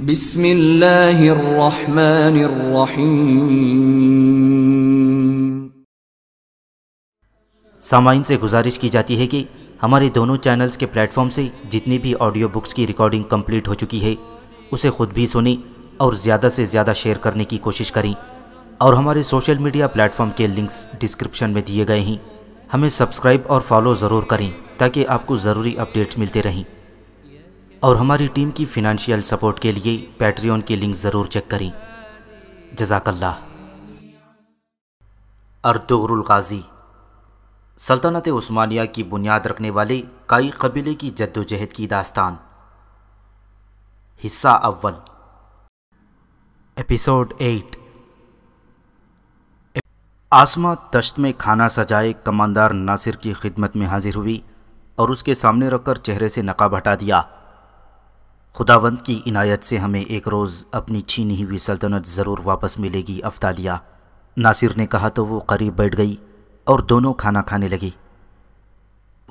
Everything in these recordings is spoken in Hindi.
बिस्मिल्लाहिर्रहमानिर्रहीम सामाइन से गुजारिश की जाती है कि हमारे दोनों चैनल्स के प्लेटफॉर्म से जितनी भी ऑडियो बुक्स की रिकॉर्डिंग कंप्लीट हो चुकी है उसे खुद भी सुनें और ज़्यादा से ज़्यादा शेयर करने की कोशिश करें और हमारे सोशल मीडिया प्लेटफॉर्म के लिंक्स डिस्क्रिप्शन में दिए गए हैं हमें सब्सक्राइब और फॉलो ज़रूर करें ताकि आपको ज़रूरी अपडेट्स मिलते रहें और हमारी टीम की फिनंशियल सपोर्ट के लिए पैट्रियन की लिंक ज़रूर चेक करें जजाकल्ला अर्दुगरुल गाजी सल्तनत उस्मानिया की बुनियाद रखने वाले कई कबीले की जद्दोजहद की दास्तान हिस्सा अव्वल एपिसोड एट आसमा तश्त में खाना सजाए कमांडर नासिर की खिदमत में हाजिर हुई और उसके सामने रखकर चेहरे से नकाब हटा दिया खुदावंद की इनायत से हमें एक रोज़ अपनी छीनी हुई सल्तनत ज़रूर वापस मिलेगी अफ्तालिया नासिर ने कहा तो वो करीब बैठ गई और दोनों खाना खाने लगी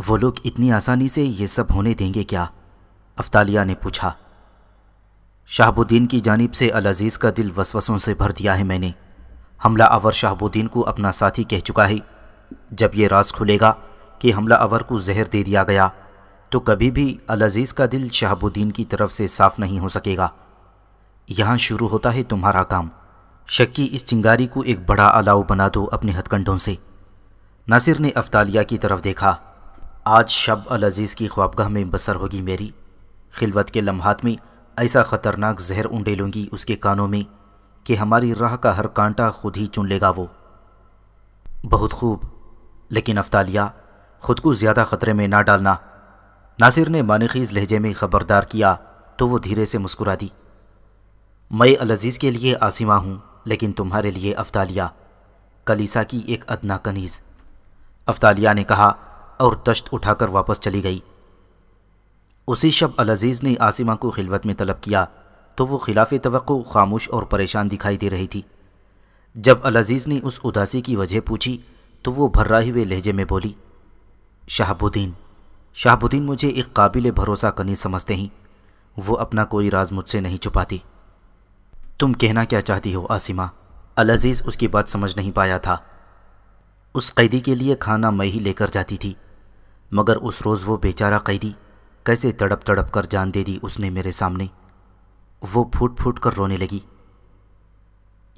वो लोग इतनी आसानी से ये सब होने देंगे क्या अफ्तालिया ने पूछा शाहबुद्दीन की जानब से अलजीज़ का दिल वसवसों से भर दिया है मैंने हमला अवर शाहबुद्दीन को अपना साथी कह चुका है जब ये राज खुलेगा कि हमला अवर को जहर दे दिया गया तो कभी भी अलजीज़ का दिल शहाबुद्दीन की तरफ से साफ नहीं हो सकेगा यहाँ शुरू होता है तुम्हारा काम शक्की इस चिंगारी को एक बड़ा अलाव बना दो अपने हथकंडों से नासिर ने अफ्तालिया की तरफ देखा आज शब अलजीज़ की ख्वाबगाह में बसर होगी मेरी खिलवत के लम्हात में ऐसा ख़तरनाक जहर लूँगी उसके कानों में कि हमारी राह का हर कांटा खुद ही चुन लेगा वो बहुत खूब लेकिन अफ्तालिया ख़ुद को ज़्यादा ख़तरे में ना डालना नासिर ने मानखीज़ लहजे में ख़बरदार किया तो वो धीरे से मुस्कुरा दी मैं अलजीज़ के लिए आसिमा हूँ लेकिन तुम्हारे लिए अफ्तालिया कलीसा की एक अदना कनीज़ अफ्तालिया ने कहा और तश्त उठाकर वापस चली गई उसी शब अलजीज़ ने आसिमा को खिलवत में तलब किया तो वो खिलाफ तो खामोश और परेशान दिखाई दे रही थी जब अलजीज़ ने उस उदासी की वजह पूछी तो वो भर्राए हुए लहजे में बोली शहाबुद्दीन शाहबुद्दीन मुझे एक काबिल भरोसा कनी समझते ही वो अपना कोई राज मुझसे नहीं छुपाती तुम कहना क्या चाहती हो आसिमा अलजीज़ उसकी बात समझ नहीं पाया था उस कैदी के लिए खाना मैं ही लेकर जाती थी मगर उस रोज़ वो बेचारा कैदी कैसे तड़प तड़प कर जान दे दी उसने मेरे सामने वो फूट फूट कर रोने लगी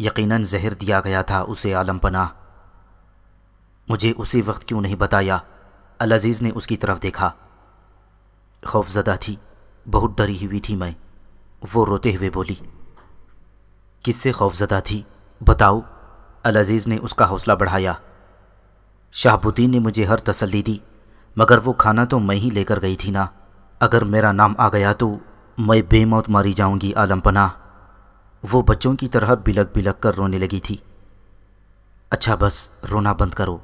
यकीनन जहर दिया गया था उसे आलम पनाह मुझे उसी वक्त क्यों नहीं बताया अलजीज़ ने उसकी तरफ देखा खौफजदा थी बहुत डरी हुई थी मैं वो रोते हुए बोली किससे खौफजदा थी बताओ अलजीज़ ने उसका हौसला बढ़ाया शाहबुद्दीन ने मुझे हर तसल्ली दी मगर वो खाना तो मैं ही लेकर गई थी ना अगर मेरा नाम आ गया तो मैं बेमौत मारी जाऊंगी आलमपना वो बच्चों की तरह बिलक बिलक कर रोने लगी थी अच्छा बस रोना बंद करो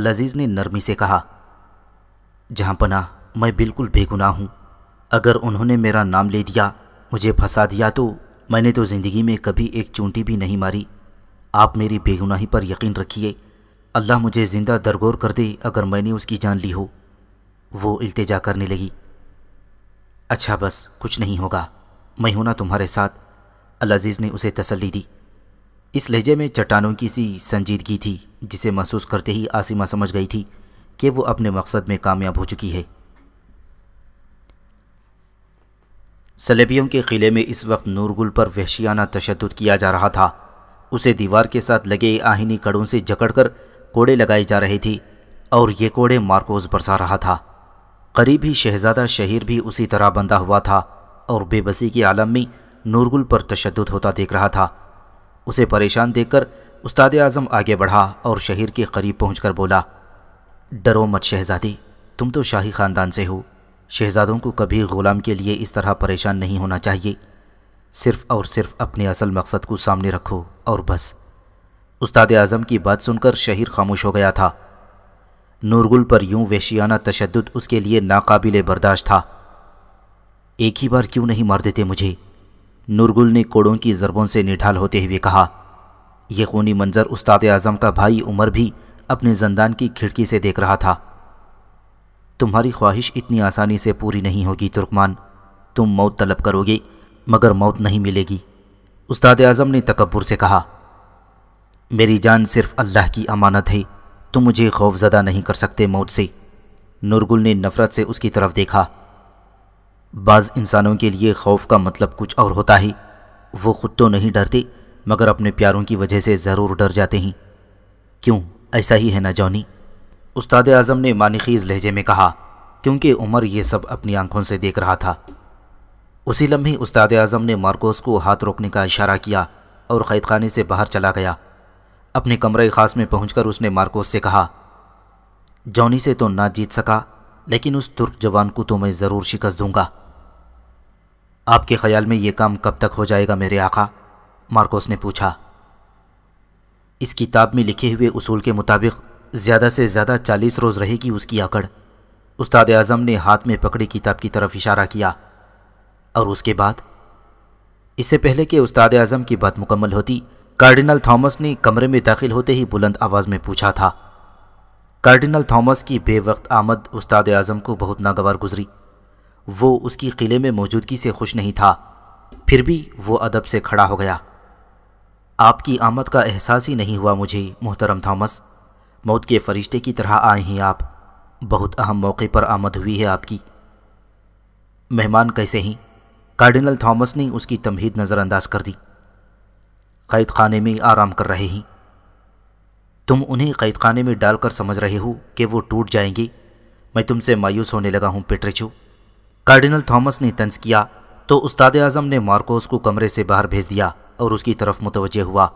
अलजीज़ ने नरमी से कहा जहाँ पना मैं बिल्कुल बेगुनाह हूँ अगर उन्होंने मेरा नाम ले दिया मुझे फंसा दिया तो मैंने तो ज़िंदगी में कभी एक चूंटी भी नहीं मारी आप मेरी बेगुनाही पर यकीन रखिए अल्लाह मुझे ज़िंदा दरगोर कर दे अगर मैंने उसकी जान ली हो वो इल्तिजा करने लगी अच्छा बस कुछ नहीं होगा मैं हूँ ना तुम्हारे साथ अलजीज़ ने उसे तसल्ली दी इस लहजे में चट्टानों की सी संजीदगी थी जिसे महसूस करते ही आसिमा समझ गई थी कि वो अपने मकसद में कामयाब हो चुकी है सलेबियों के किले में इस वक्त नूरगुल पर वहशियाना तशद किया जा रहा था उसे दीवार के साथ लगे आहिनी कड़ों से जकड़कर कोड़े लगाई जा रही थी और ये कोड़े मार्कोस बरसा रहा था करीब ही शहजादा शहीर भी उसी तरह बंधा हुआ था और बेबसी के आलम में नूरगुल पर तशद होता देख रहा था उसे परेशान देखकर उस्ताद आज़म आगे बढ़ा और शहीर के करीब पहुंचकर बोला डरो मत शहजादी तुम तो शाही ख़ानदान से हो शहजादों को कभी ग़ुलाम के लिए इस तरह परेशान नहीं होना चाहिए सिर्फ़ और सिर्फ अपने असल मकसद को सामने रखो और बस उस्ताद आज़म की बात सुनकर शहीर खामोश हो गया था नूरगुल पर यूं वेशियाना तशद उसके लिए नाकाबिल बर्दाश्त था एक ही बार क्यों नहीं मार देते मुझे नूरगुल ने कोड़ों की ज़रबों से निठाल होते हुए कहा यह खूनी मंजर उस्ताद आज़म का भाई उमर भी अपने जंदान की खिड़की से देख रहा था तुम्हारी ख्वाहिश इतनी आसानी से पूरी नहीं होगी तुर्कमान तुम मौत तलब करोगे मगर मौत नहीं मिलेगी उस्ताद आज़म ने तकबर से कहा मेरी जान सिर्फ अल्लाह की अमानत है तुम मुझे खौफजदा नहीं कर सकते मौत से नूरगुल ने नफ़रत से उसकी तरफ देखा बाज़ इंसानों के लिए खौफ का मतलब कुछ और होता है वो खुद तो नहीं डरते मगर अपने प्यारों की वजह से ज़रूर डर जाते हैं क्यों ऐसा ही है ना जॉनी उस्ताद आज़म ने मानखीज़ लहजे में कहा क्योंकि उमर ये सब अपनी आंखों से देख रहा था उसी लम्हे उस्ताद आज़म ने मार्कोस को हाथ रोकने का इशारा किया और क़ैद खाने से बाहर चला गया अपने कमरे ख़ास में पहुंचकर उसने मार्कोस से कहा जॉनी से तो ना जीत सका लेकिन उस तुर्क जवान को तो मैं ज़रूर शिकस्त दूंगा आपके ख्याल में ये काम कब तक हो जाएगा मेरे आका मार्कोस ने पूछा इस किताब में लिखे हुए उसूल के मुताबिक ज़्यादा से ज़्यादा चालीस रोज़ रहेगी उसकी आकड़ उस्ताद आज़म ने हाथ में पकड़ी किताब की तरफ इशारा किया और उसके बाद इससे पहले कि उस्ताद आज़म की बात मुकम्मल होती कार्डिनल थॉमस ने कमरे में दाखिल होते ही बुलंद आवाज़ में पूछा था कार्डिनल थॉमस की बेवक्त आमद उस्ताद आज़म को बहुत नागवार गुजरी वो उसकी किले में मौजूदगी से खुश नहीं था फिर भी वो अदब से खड़ा हो गया आपकी आमद का एहसास ही नहीं हुआ मुझे मोहतरम थॉमस मौत के फरिश्ते की तरह आए हैं आप बहुत अहम मौके पर आमद हुई है आपकी मेहमान कैसे हैं कार्डिनल थॉमस ने उसकी तमहीद नज़रअंदाज कर दी कैद खाने में आराम कर रहे हैं तुम उन्हें कैद खाने में डालकर समझ रहे हो कि वो टूट जाएंगे मैं तुमसे मायूस होने लगा हूँ पिटरेचो कार्डिनल थॉमस ने तंज किया तो उस्ताद आज़म ने मार्कोस को कमरे से बाहर भेज दिया और उसकी तरफ मुतवजह हुआ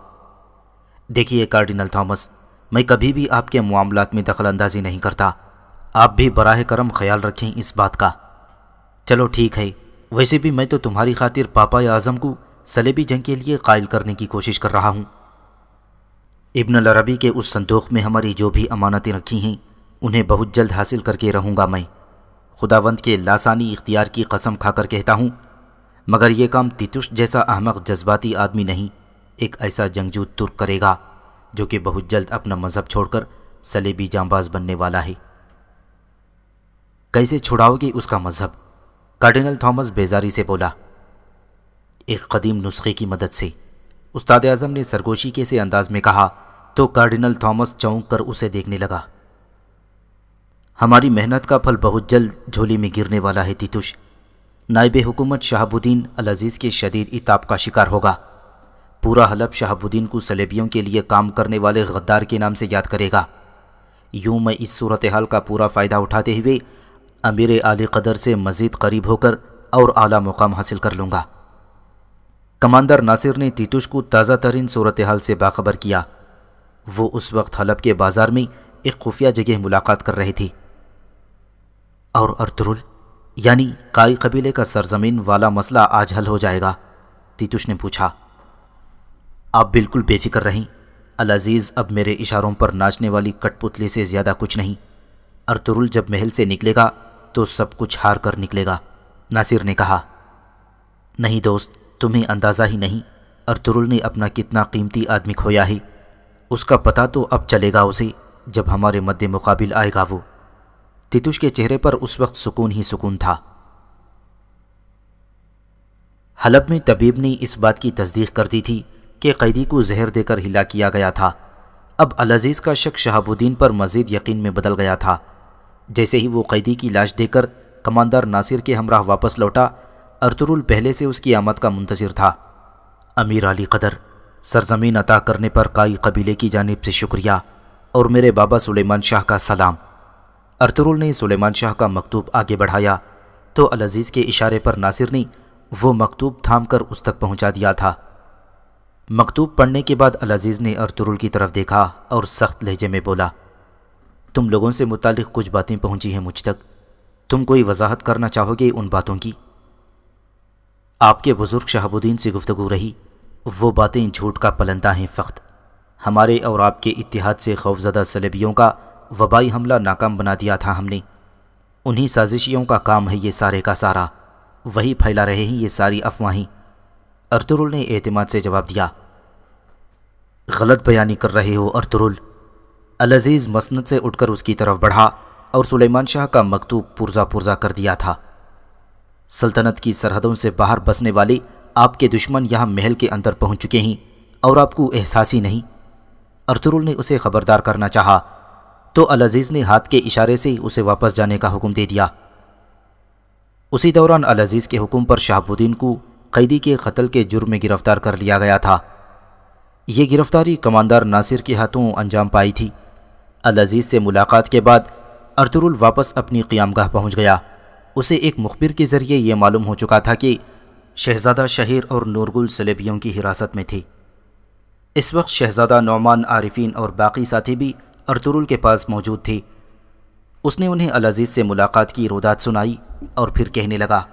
देखिए कार्डिनल थॉमस मैं कभी भी आपके मामला में दखल अंदाजी नहीं करता आप भी बराह करम ख्याल रखें इस बात का चलो ठीक है वैसे भी मैं तो तुम्हारी खातिर पापा आज़म को सलेबी जंग के लिए कायल करने की कोशिश कर रहा हूँ इब्न लरबी के उस संदूक में हमारी जो भी अमानतें रखी हैं उन्हें बहुत जल्द हासिल करके रहूँगा मैं खुदावंद के लासानी इख्तियार की कसम खाकर कहता हूँ मगर यह काम तितुष जैसा अहमक जज्बाती आदमी नहीं एक ऐसा जंगजू तुर्क करेगा जो कि बहुत जल्द अपना मज़हब छोड़कर सलेबी जांबाज बनने वाला है कैसे छुड़ाओगे उसका मज़हब कार्डिनल थॉमस बेजारी से बोला एक कदीम नुस्खे की मदद से उस्ताद आज़म ने सरगोशी के से अंदाज में कहा तो कार्डिनल थॉमस चौंक कर उसे देखने लगा हमारी मेहनत का फल बहुत जल्द झोली में गिरने वाला है तितुष नायब हुकूमत शहाबुद्दीन अलजीज़ के शदीद इताब का शिकार होगा पूरा हलब शहाबुद्दीन को सलेबियों के लिए काम करने वाले गद्दार के नाम से याद करेगा यूं मैं इस सूरत हाल का पूरा फ़ायदा उठाते हुए अमीर आली कदर से मज़ीद करीब होकर और आला मुकाम हासिल कर लूँगा कमांडर नासिर ने तीतुश को ताज़ा तरीन सूरत हाल से बाखबर किया वो उस वक्त हलब के बाज़ार में एक खुफिया जगह मुलाकात कर रही थी और अर्तरुल यानी काई कबीले का सरजमीन वाला मसला आज हल हो जाएगा तीतुष ने पूछा आप बिल्कुल बेफिक्र रहें अजीज़ अब मेरे इशारों पर नाचने वाली कठपुतली से ज़्यादा कुछ नहीं अर्तुरुल जब महल से निकलेगा तो सब कुछ हार कर निकलेगा नासिर ने कहा नहीं दोस्त तुम्हें अंदाज़ा ही नहीं अर्तुरुल ने अपना कितना कीमती आदमी खोया है उसका पता तो अब चलेगा उसे जब हमारे मद्दे मुकाबिल आएगा वो तितुष के चेहरे पर उस वक्त सुकून ही सुकून था हलब में तबीब ने इस बात की तस्दीक कर दी थी कि कैदी को जहर देकर हिला किया गया था अब अलजीज़ का शक शहाबुद्दीन पर मज़ीद यकीन में बदल गया था जैसे ही वो कैदी की लाश देकर कमांडर नासिर के हमराह वापस लौटा अर्तुरुल पहले से उसकी आमद का मुंतज़र था अमीर अली कदर सरजमीन अता करने पर काई कबीले की जानब से शुक्रिया और मेरे बाबा सुलेमान शाह का सलाम अरतरुल ने सुलेमान शाह का मकतूब आगे बढ़ाया तो अलजीज़ के इशारे पर नासिर ने वो मकतूब थाम कर उस तक पहुंचा दिया था मकतूब पढ़ने के बाद अलजीज़ ने अरतरुल की तरफ देखा और सख्त लहजे में बोला तुम लोगों से मुतल कुछ बातें पहुंची हैं मुझ तक तुम कोई वजाहत करना चाहोगे उन बातों की आपके बुज़ुर्ग शहाबुद्दीन से गुफ्तु रही वो बातें झूठ का पलंदा हैं फ़ख्त हमारे और आपके इतिहाद से खौफजदा सलेबियों का वबाई हमला नाकाम बना दिया था हमने उन्हीं साजिशियों का काम है ये सारे का सारा वही फैला रहे हैं ये सारी अफवाहें अर्तुरुल ने एतमाद से जवाब दिया गलत बयानी कर रहे हो अर्तुरुल अलजीज़ मसनद से उठकर उसकी तरफ बढ़ा और सुलेमान शाह का मकतूब पुरजा पुरजा कर दिया था सल्तनत की सरहदों से बाहर बसने वाले आपके दुश्मन यहाँ महल के अंदर पहुंच चुके हैं और आपको एहसास ही नहीं अर्तुरुल ने उसे खबरदार करना चाहा तो अलजीज़ ने हाथ के इशारे से उसे वापस जाने का हुक्म दे दिया उसी दौरान अजीज के हुक्म पर शहाबुद्दीन को कैदी के कत्ल के जुर्म में गिरफ्तार कर लिया गया था यह गिरफ्तारी कमांडर नासिर के हाथों अंजाम पाई थी अलजीज़ से मुलाकात के बाद अरतुरुल वापस अपनी क़ियामगाह पहुँच गया उसे एक मुखबिर के ज़रिए यह मालूम हो चुका था कि शहज़ादा शहीर और नूरगुल सलेबियों की हिरासत में थी इस वक्त शहज़ादा नौमान आरिफिन और बाकी साथी भी अर्तुरुल के पास मौजूद थी उसने उन्हें अजीज से मुलाकात की रोदात सुनाई और फिर कहने लगा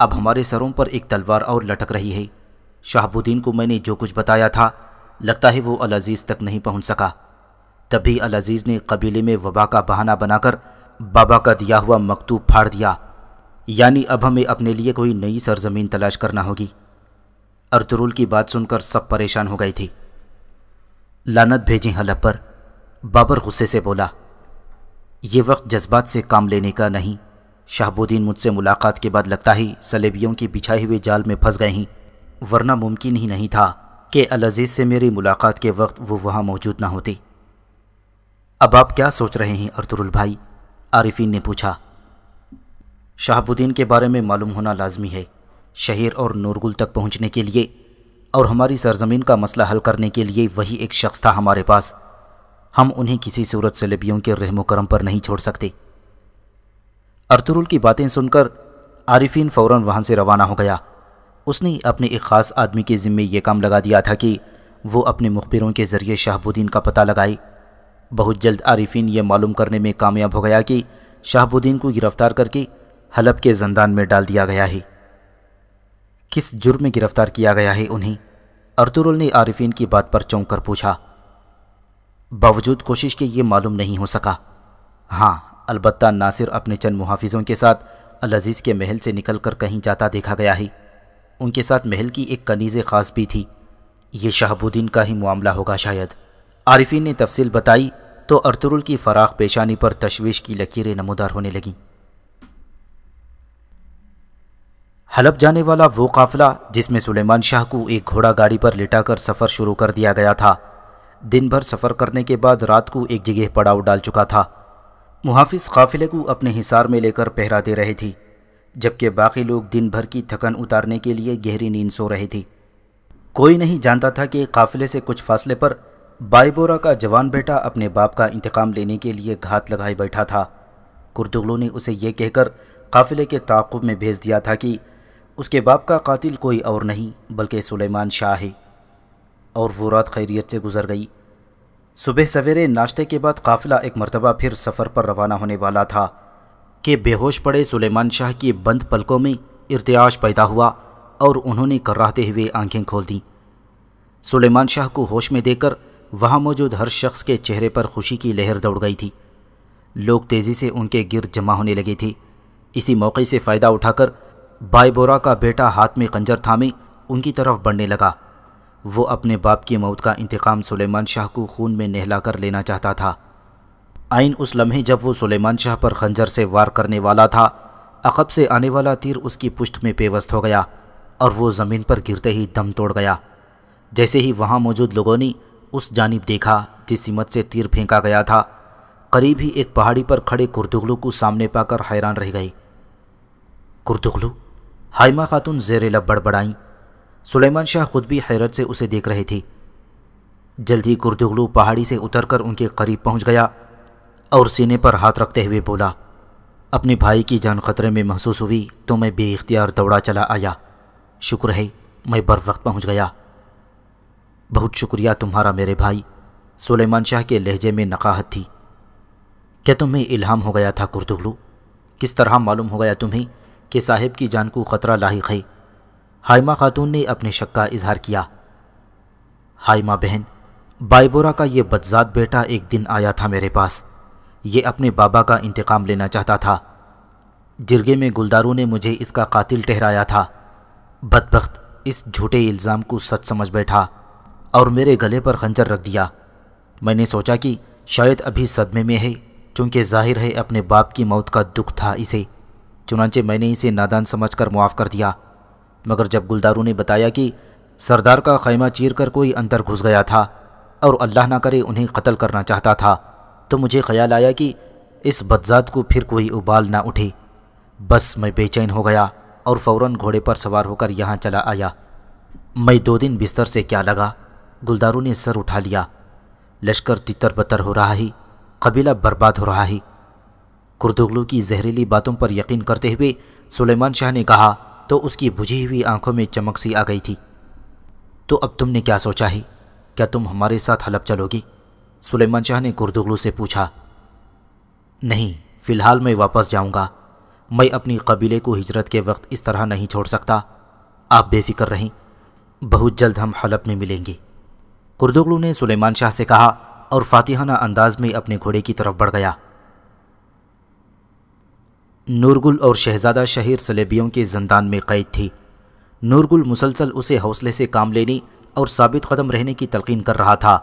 अब हमारे सरों पर एक तलवार और लटक रही है शाहबुद्दीन को मैंने जो कुछ बताया था लगता है वो अजीज तक नहीं पहुंच सका तभी अजीज ने कबीले में वबा का बहाना बनाकर बाबा का दिया हुआ मकतूब फाड़ दिया यानी अब हमें अपने लिए कोई नई सरजमीन तलाश करना होगी अर्तुरुल की बात सुनकर सब परेशान हो गई थी लानत भेजें हलब पर बाबर गुस्से से बोला ये वक्त जज्बात से काम लेने का नहीं शाहबुद्दीन मुझसे मुलाकात के बाद लगता ही सलेबियों की बिछाए हुए जाल में फंस गए हैं वरना मुमकिन ही नहीं था कि अलजीज़ से मेरी मुलाकात के वक्त वो वहाँ मौजूद ना होती अब आप क्या सोच रहे हैं अर्तुरुल भाई आरिफिन ने पूछा शाहबुद्दीन के बारे में मालूम होना लाजमी है शहर और नूरगुल तक पहुँचने के लिए और हमारी सरजमीन का मसला हल करने के लिए वही एक शख्स था हमारे पास हम उन्हें किसी सूरत सलेबियों के रहम करम पर नहीं छोड़ सकते अर्तुरुल की बातें सुनकर आरिफिन फ़ौरन वहाँ से रवाना हो गया उसने अपने एक ख़ास आदमी के ज़िम्मे ये काम लगा दिया था कि वो अपने मुखबिरों के ज़रिए शाहबुद्दीन का पता लगाए बहुत जल्द आरिफिन ये मालूम करने में कामयाब हो गया कि शाहबुद्दीन को गिरफ़्तार करके हलब के जंदान में डाल दिया गया है किस जुर्म में गिरफ़्तार किया गया है उन्हें अर्तुरुल ने आरिफिन की बात पर चौंक कर पूछा बावजूद कोशिश के ये मालूम नहीं हो सका हाँ अलबत् नासिर अपने चंद मुहाफिजों के साथ अलजीज़ के महल से निकल कर कहीं जाता देखा गया ही उनके साथ महल की एक कनीज़ ख़ास भी थी ये शाहबुद्दीन का ही मामला होगा शायद आरिफिन ने तफसील बताई तो अर्तुरुल की फराख पेशानी पर तशवीश की लकीरें नमोदार होने लगीं हलब जाने वाला वो काफ़िला जिसमें सुलेमान शाह को एक घोड़ा गाड़ी पर लिटाकर सफ़र शुरू कर दिया गया था दिन भर सफ़र करने के बाद रात को एक जगह पड़ाव डाल चुका था मुहाफिज काफिले को अपने हिसार में लेकर पहरा दे रहे थे जबकि बाकी लोग दिन भर की थकन उतारने के लिए गहरी नींद सो रहे थे कोई नहीं जानता था कि काफिले से कुछ फासले पर बाईबोरा का जवान बेटा अपने बाप का इंतकाम लेने के लिए घात लगाए बैठा था कुर्दुगलों ने उसे यह कहकर काफिले के ताकुब में भेज दिया था कि उसके बाप का कातिल कोई और नहीं बल्कि सुलेमान शाह है और वो रात खैरियत से गुजर गई सुबह सवेरे नाश्ते के बाद काफिला एक मरतबा फिर सफ़र पर रवाना होने वाला था कि बेहोश पड़े सुलेमान शाह की बंद पलकों में इर्तियाश पैदा हुआ और उन्होंने कराहते हुए आंखें खोल दीं सुलेमान शाह को होश में देकर वहाँ मौजूद हर शख्स के चेहरे पर खुशी की लहर दौड़ गई थी लोग तेज़ी से उनके गिर जमा होने लगे थे इसी मौके से फ़ायदा उठाकर बायबोरा का बेटा हाथ में कंजर थामे उनकी तरफ बढ़ने लगा वो अपने बाप की मौत का इंतकाम सुलेमान शाह को खून में नहला कर लेना चाहता था आइन उस लम्हे जब वो सुलेमान शाह पर खंजर से वार करने वाला था अकब से आने वाला तीर उसकी पुष्ट में पेवस्त हो गया और वो ज़मीन पर गिरते ही दम तोड़ गया जैसे ही वहाँ मौजूद लोगों ने उस जानब देखा जिस सीमत से तीर फेंका गया था करीब ही एक पहाड़ी पर खड़े कुर्दुगलू को सामने पाकर हैरान रह गई कुर्दुगलू हाइमा खातून जेर लब बड़बड़ाई सुलेमान शाह खुद भी हैरत से उसे देख रहे थे जल्दी गुरदुगलू पहाड़ी से उतरकर उनके करीब पहुंच गया और सीने पर हाथ रखते हुए बोला अपने भाई की जान खतरे में महसूस हुई तो मैं बेइख्तियार दौड़ा चला आया शुक्र है मैं बर वक्त पहुँच गया बहुत शुक्रिया तुम्हारा मेरे भाई सुलेमान शाह के लहजे में नकाहत थी क्या तुम्हें इल्हाम हो गया था कुर्दुगलू किस तरह मालूम हो गया तुम्हें कि साहिब की जान को ख़तरा लाही है हाइमा खातून ने अपने शक का इजहार किया हाइमा बहन बाइबोरा का यह बदजात बेटा एक दिन आया था मेरे पास ये अपने बाबा का इंतकाम लेना चाहता था जिरगे में गुलदारों ने मुझे इसका कातिल ठहराया था बदबخت इस झूठे इल्ज़ाम को सच समझ बैठा और मेरे गले पर खंजर रख दिया मैंने सोचा कि शायद अभी सदमे में है चूँकि जाहिर है अपने बाप की मौत का दुख था इसे चुनाचे मैंने इसे नादान समझ कर मुआफ़ कर दिया मगर जब गुलदारू ने बताया कि सरदार का खैमा चीर कर कोई अंदर घुस गया था और अल्लाह ना करे उन्हें कत्ल करना चाहता था तो मुझे ख्याल आया कि इस बदजात को फिर कोई उबाल ना उठे बस मैं बेचैन हो गया और फौरन घोड़े पर सवार होकर यहाँ चला आया मैं दो दिन बिस्तर से क्या लगा गुलदारू ने सर उठा लिया लश्कर तितर बतर हो रहा ही कबीला बर्बाद हो रहा है कुर्दुगलू की जहरीली बातों पर यकीन करते हुए सुलेमान शाह ने कहा तो उसकी बुझी हुई आंखों में चमक सी आ गई थी तो अब तुमने क्या सोचा है क्या तुम हमारे साथ हलप चलोगी सुलेमान शाह ने गुरदुगलू से पूछा नहीं फ़िलहाल मैं वापस जाऊंगा मैं अपनी कबीले को हिजरत के वक्त इस तरह नहीं छोड़ सकता आप बेफिक्र रहें बहुत जल्द हम हलप में मिलेंगे गुरदुगलू ने सुलेमान शाह से कहा और फातिहाना अंदाज में अपने घोड़े की तरफ बढ़ गया नूरगुल और शहजादा शहीर सलेबियों के जंदान में कैद थी नूरगुल मुसलसल उसे हौसले से काम लेने और साबित कदम रहने की तलकिन कर रहा था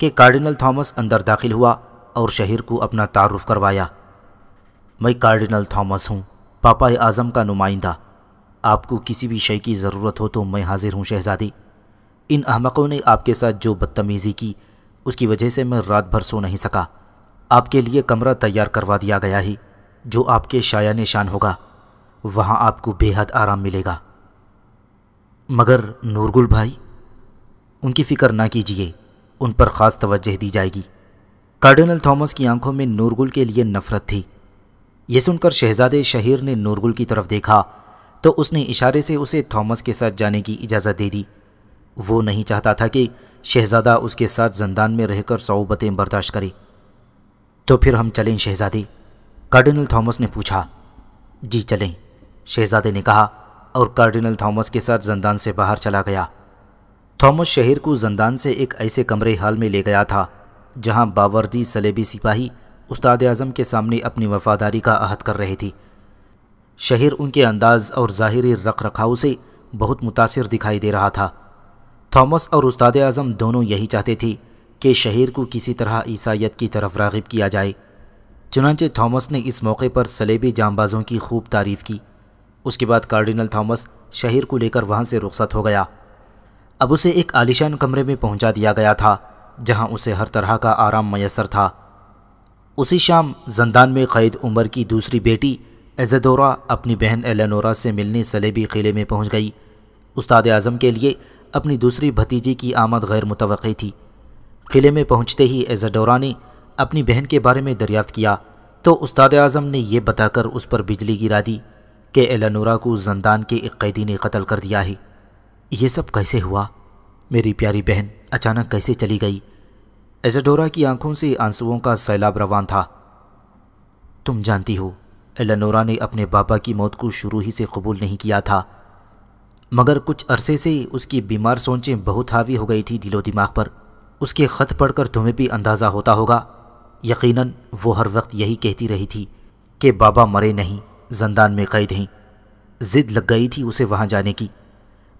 कि कार्डिनल थॉमस अंदर दाखिल हुआ और शहीर को अपना तारुफ करवाया मैं कार्डिनल थॉमस हूँ पापा आज़म का नुमाइंदा आपको किसी भी शय की ज़रूरत हो तो मैं हाजिर हूँ शहजादी इन अहमकों ने आपके साथ जो बदतमीज़ी की उसकी वजह से मैं रात भर सो नहीं सका आपके लिए कमरा तैयार करवा दिया गया ही जो आपके शाया निशान होगा वहाँ आपको बेहद आराम मिलेगा मगर नूरगुल भाई उनकी फ़िक्र ना कीजिए उन पर ख़ास तवज्जह दी जाएगी कार्डिनल थॉमस की आंखों में नूरगुल के लिए नफ़रत थी यह सुनकर शहजादे शहीर ने नूरगुल की तरफ देखा तो उसने इशारे से उसे थॉमस के साथ जाने की इजाज़त दे दी वो नहीं चाहता था कि शहज़ादा उसके साथ जंदान में रहकर सऊबतें बर्दाश्त करे तो फिर हम चलें शहज़ादे कार्डिनल थॉमस ने पूछा जी चलें शहजादे ने कहा और कार्डिनल थॉमस के साथ जंदान से बाहर चला गया थॉमस शहर को जंदान से एक ऐसे कमरे हाल में ले गया था जहां बावर्दी सलेबी सिपाही उस्ताद आज़म के सामने अपनी वफादारी का अहद कर रही थी शहर उनके अंदाज और ज़ाहरी रख रखाव से बहुत मुतासर दिखाई दे रहा था थॉमस और उस्ताद आज़म दोनों यही चाहते थे कि शहर को किसी तरह ईसाइत की तरफ रागिब किया जाए चुनाचे थॉमस ने इस मौके पर सलेबी जामबाजों की खूब तारीफ़ की उसके बाद कार्डिनल थॉमस शहर को लेकर वहाँ से रुखसत हो गया अब उसे एक आलिशान कमरे में पहुँचा दिया गया था जहाँ उसे हर तरह का आराम मैसर था उसी शाम जंदान में कैद उमर की दूसरी बेटी एजदोरा अपनी बहन एलेनोरा से मिलने सलेबी किले में पहुंच गई उस्ताद आज़म के लिए अपनी दूसरी भतीजी की आमद गैर मुतव थी किले में पहुंचते ही एजडोरा ने अपनी बहन के बारे में दरियाफ्त किया तो उस्ताद आज़म ने यह बताकर उस पर बिजली गिरा दी कि एलानोरा को जंदान के एक कैदी ने कत्ल कर दिया है ये सब कैसे हुआ मेरी प्यारी बहन अचानक कैसे चली गई एजाडोरा की आंखों से आंसुओं का सैलाब रवान था तुम जानती हो एलानोरा ने अपने बाबा की मौत को शुरू ही से कबूल नहीं किया था मगर कुछ अरसे से उसकी बीमार सोचें बहुत हावी हो गई थी दिलो दिमाग पर उसके ख़त पढ़कर तुम्हें भी अंदाज़ा होता होगा यकीनन वो हर वक्त यही कहती रही थी कि बाबा मरे नहीं जंदान में कैद हैं ज़िद लग गई थी उसे वहाँ जाने की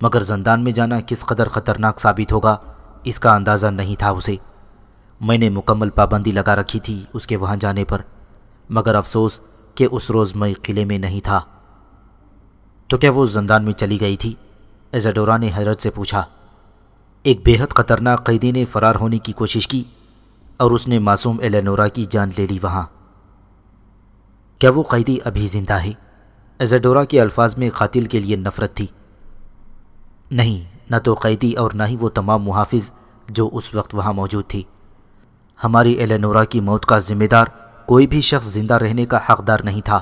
मगर जंदान में जाना किस कदर ख़तरनाक साबित होगा इसका अंदाज़ा नहीं था उसे मैंने मुकम्मल पाबंदी लगा रखी थी उसके वहाँ जाने पर मगर अफसोस कि उस रोज़ मैं किले में नहीं था तो क्या वो जंदान में चली गई थी एजाडोरा ने हजरत से पूछा एक बेहद ख़तरनाक कैदी ने फ़रार होने की कोशिश की और उसने मासूम एलेनोरा की जान ले ली वहाँ क्या वो कैदी अभी जिंदा है एजेडोरा के अल्फाज में कातिल के लिए नफरत थी नहीं न तो कैदी और ना ही वो तमाम मुहाफ़ जो उस वक्त वहाँ मौजूद थी हमारी एलेनोरा की मौत का जिम्मेदार कोई भी शख्स जिंदा रहने का हकदार नहीं था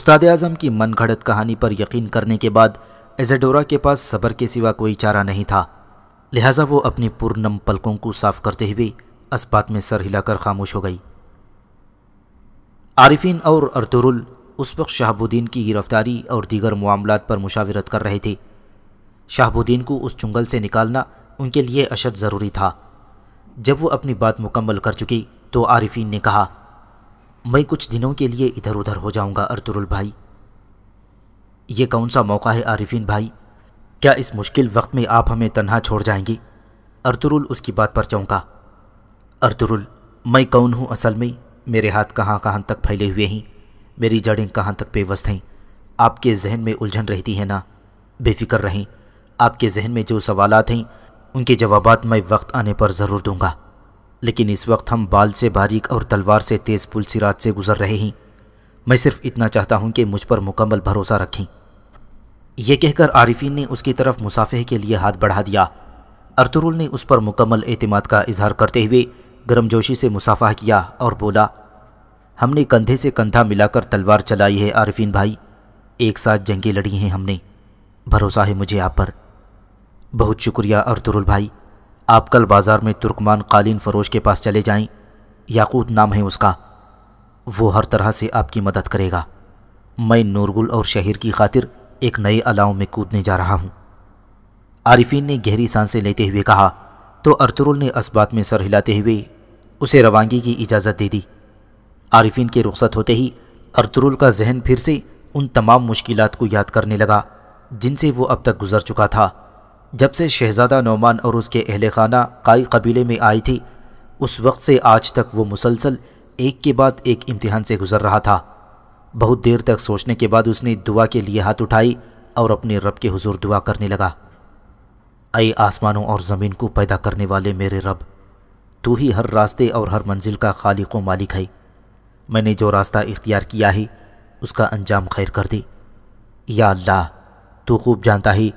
उस्ताद आज़म की मन घड़त कहानी पर यकीन करने के बाद एजेडोरा के पास सबर के सिवा कोई चारा नहीं था लिहाजा वो अपनी पुरनम पलकों को साफ करते हुए अस्पात में सर हिलाकर खामोश हो गई आरिफिन और अरतुरुल उस वक्त शहाबुद्दीन की गिरफ्तारी और दीगर मामला पर मुशावरत कर रहे थे शहाबुद्दीन को उस चुंगल से निकालना उनके लिए अशद ज़रूरी था जब वो अपनी बात मुकम्मल कर चुकी तो आरिफिन ने कहा मैं कुछ दिनों के लिए इधर उधर हो जाऊंगा अरतुरुल भाई ये कौन सा मौका है आरिफिन भाई क्या इस मुश्किल वक्त में आप हमें तन्हा छोड़ जाएंगी अर्तुरुल उसकी बात पर चौंका अर्तुरुल मैं कौन हूँ असल में मेरे हाथ कहाँ कहाँ तक फैले हुए हैं मेरी जड़ें कहाँ तक बेवस्त हैं आपके जहन में उलझन रहती है ना बेफिक्र रहें आपके जहन में जो सवाल हैं उनके जवाब मैं वक्त आने पर ज़रूर दूंगा लेकिन इस वक्त हम बाल से बारीक और तलवार से तेज़ पुल सिराज से गुज़र रहे हैं मैं सिर्फ इतना चाहता हूँ कि मुझ पर मुकम्मल भरोसा रखें यह कहकर आरिफिन ने उसकी तरफ मुसाफे के लिए हाथ बढ़ा दिया अर्तुरुल ने उस पर मुकम्मल अतमाद का इजहार करते हुए गर्मजोशी से मुसाफा किया और बोला हमने कंधे से कंधा मिलाकर तलवार चलाई है आरिफिन भाई एक साथ जंगे लड़ी हैं हमने भरोसा है मुझे आप पर बहुत शुक्रिया अर्तुरुल भाई आप कल बाज़ार में तुर्कमान कालीन फरोश के पास चले जाएं याकूत नाम है उसका वो हर तरह से आपकी मदद करेगा मैं नूरगुल और शहर की खातिर एक नए अलाव में कूदने जा रहा हूँ आरिफिन ने गहरी सांसें लेते हुए कहा तो अर्तुरुल ने इस बात में सर हिलाते हुए उसे रवानगी की इजाज़त दे दी आरिफिन के रुख्सत होते ही अर्तुरुल का जहन फिर से उन तमाम मुश्किल को याद करने लगा जिनसे वो अब तक गुजर चुका था जब से शहजादा नौमान और उसके अहल खाना काई कबीले में आई थी उस वक्त से आज तक वो मुसलसल एक के बाद एक इम्तिहान से गुजर रहा था बहुत देर तक सोचने के बाद उसने दुआ के लिए हाथ उठाई और अपने रब के हुजूर दुआ करने लगा अय आसमानों और ज़मीन को पैदा करने वाले मेरे रब तू ही हर रास्ते और हर मंजिल का खालिक व मालिक है मैंने जो रास्ता इख्तियार किया है उसका अंजाम खैर कर दी या अल्लाह तू खूब जानता ही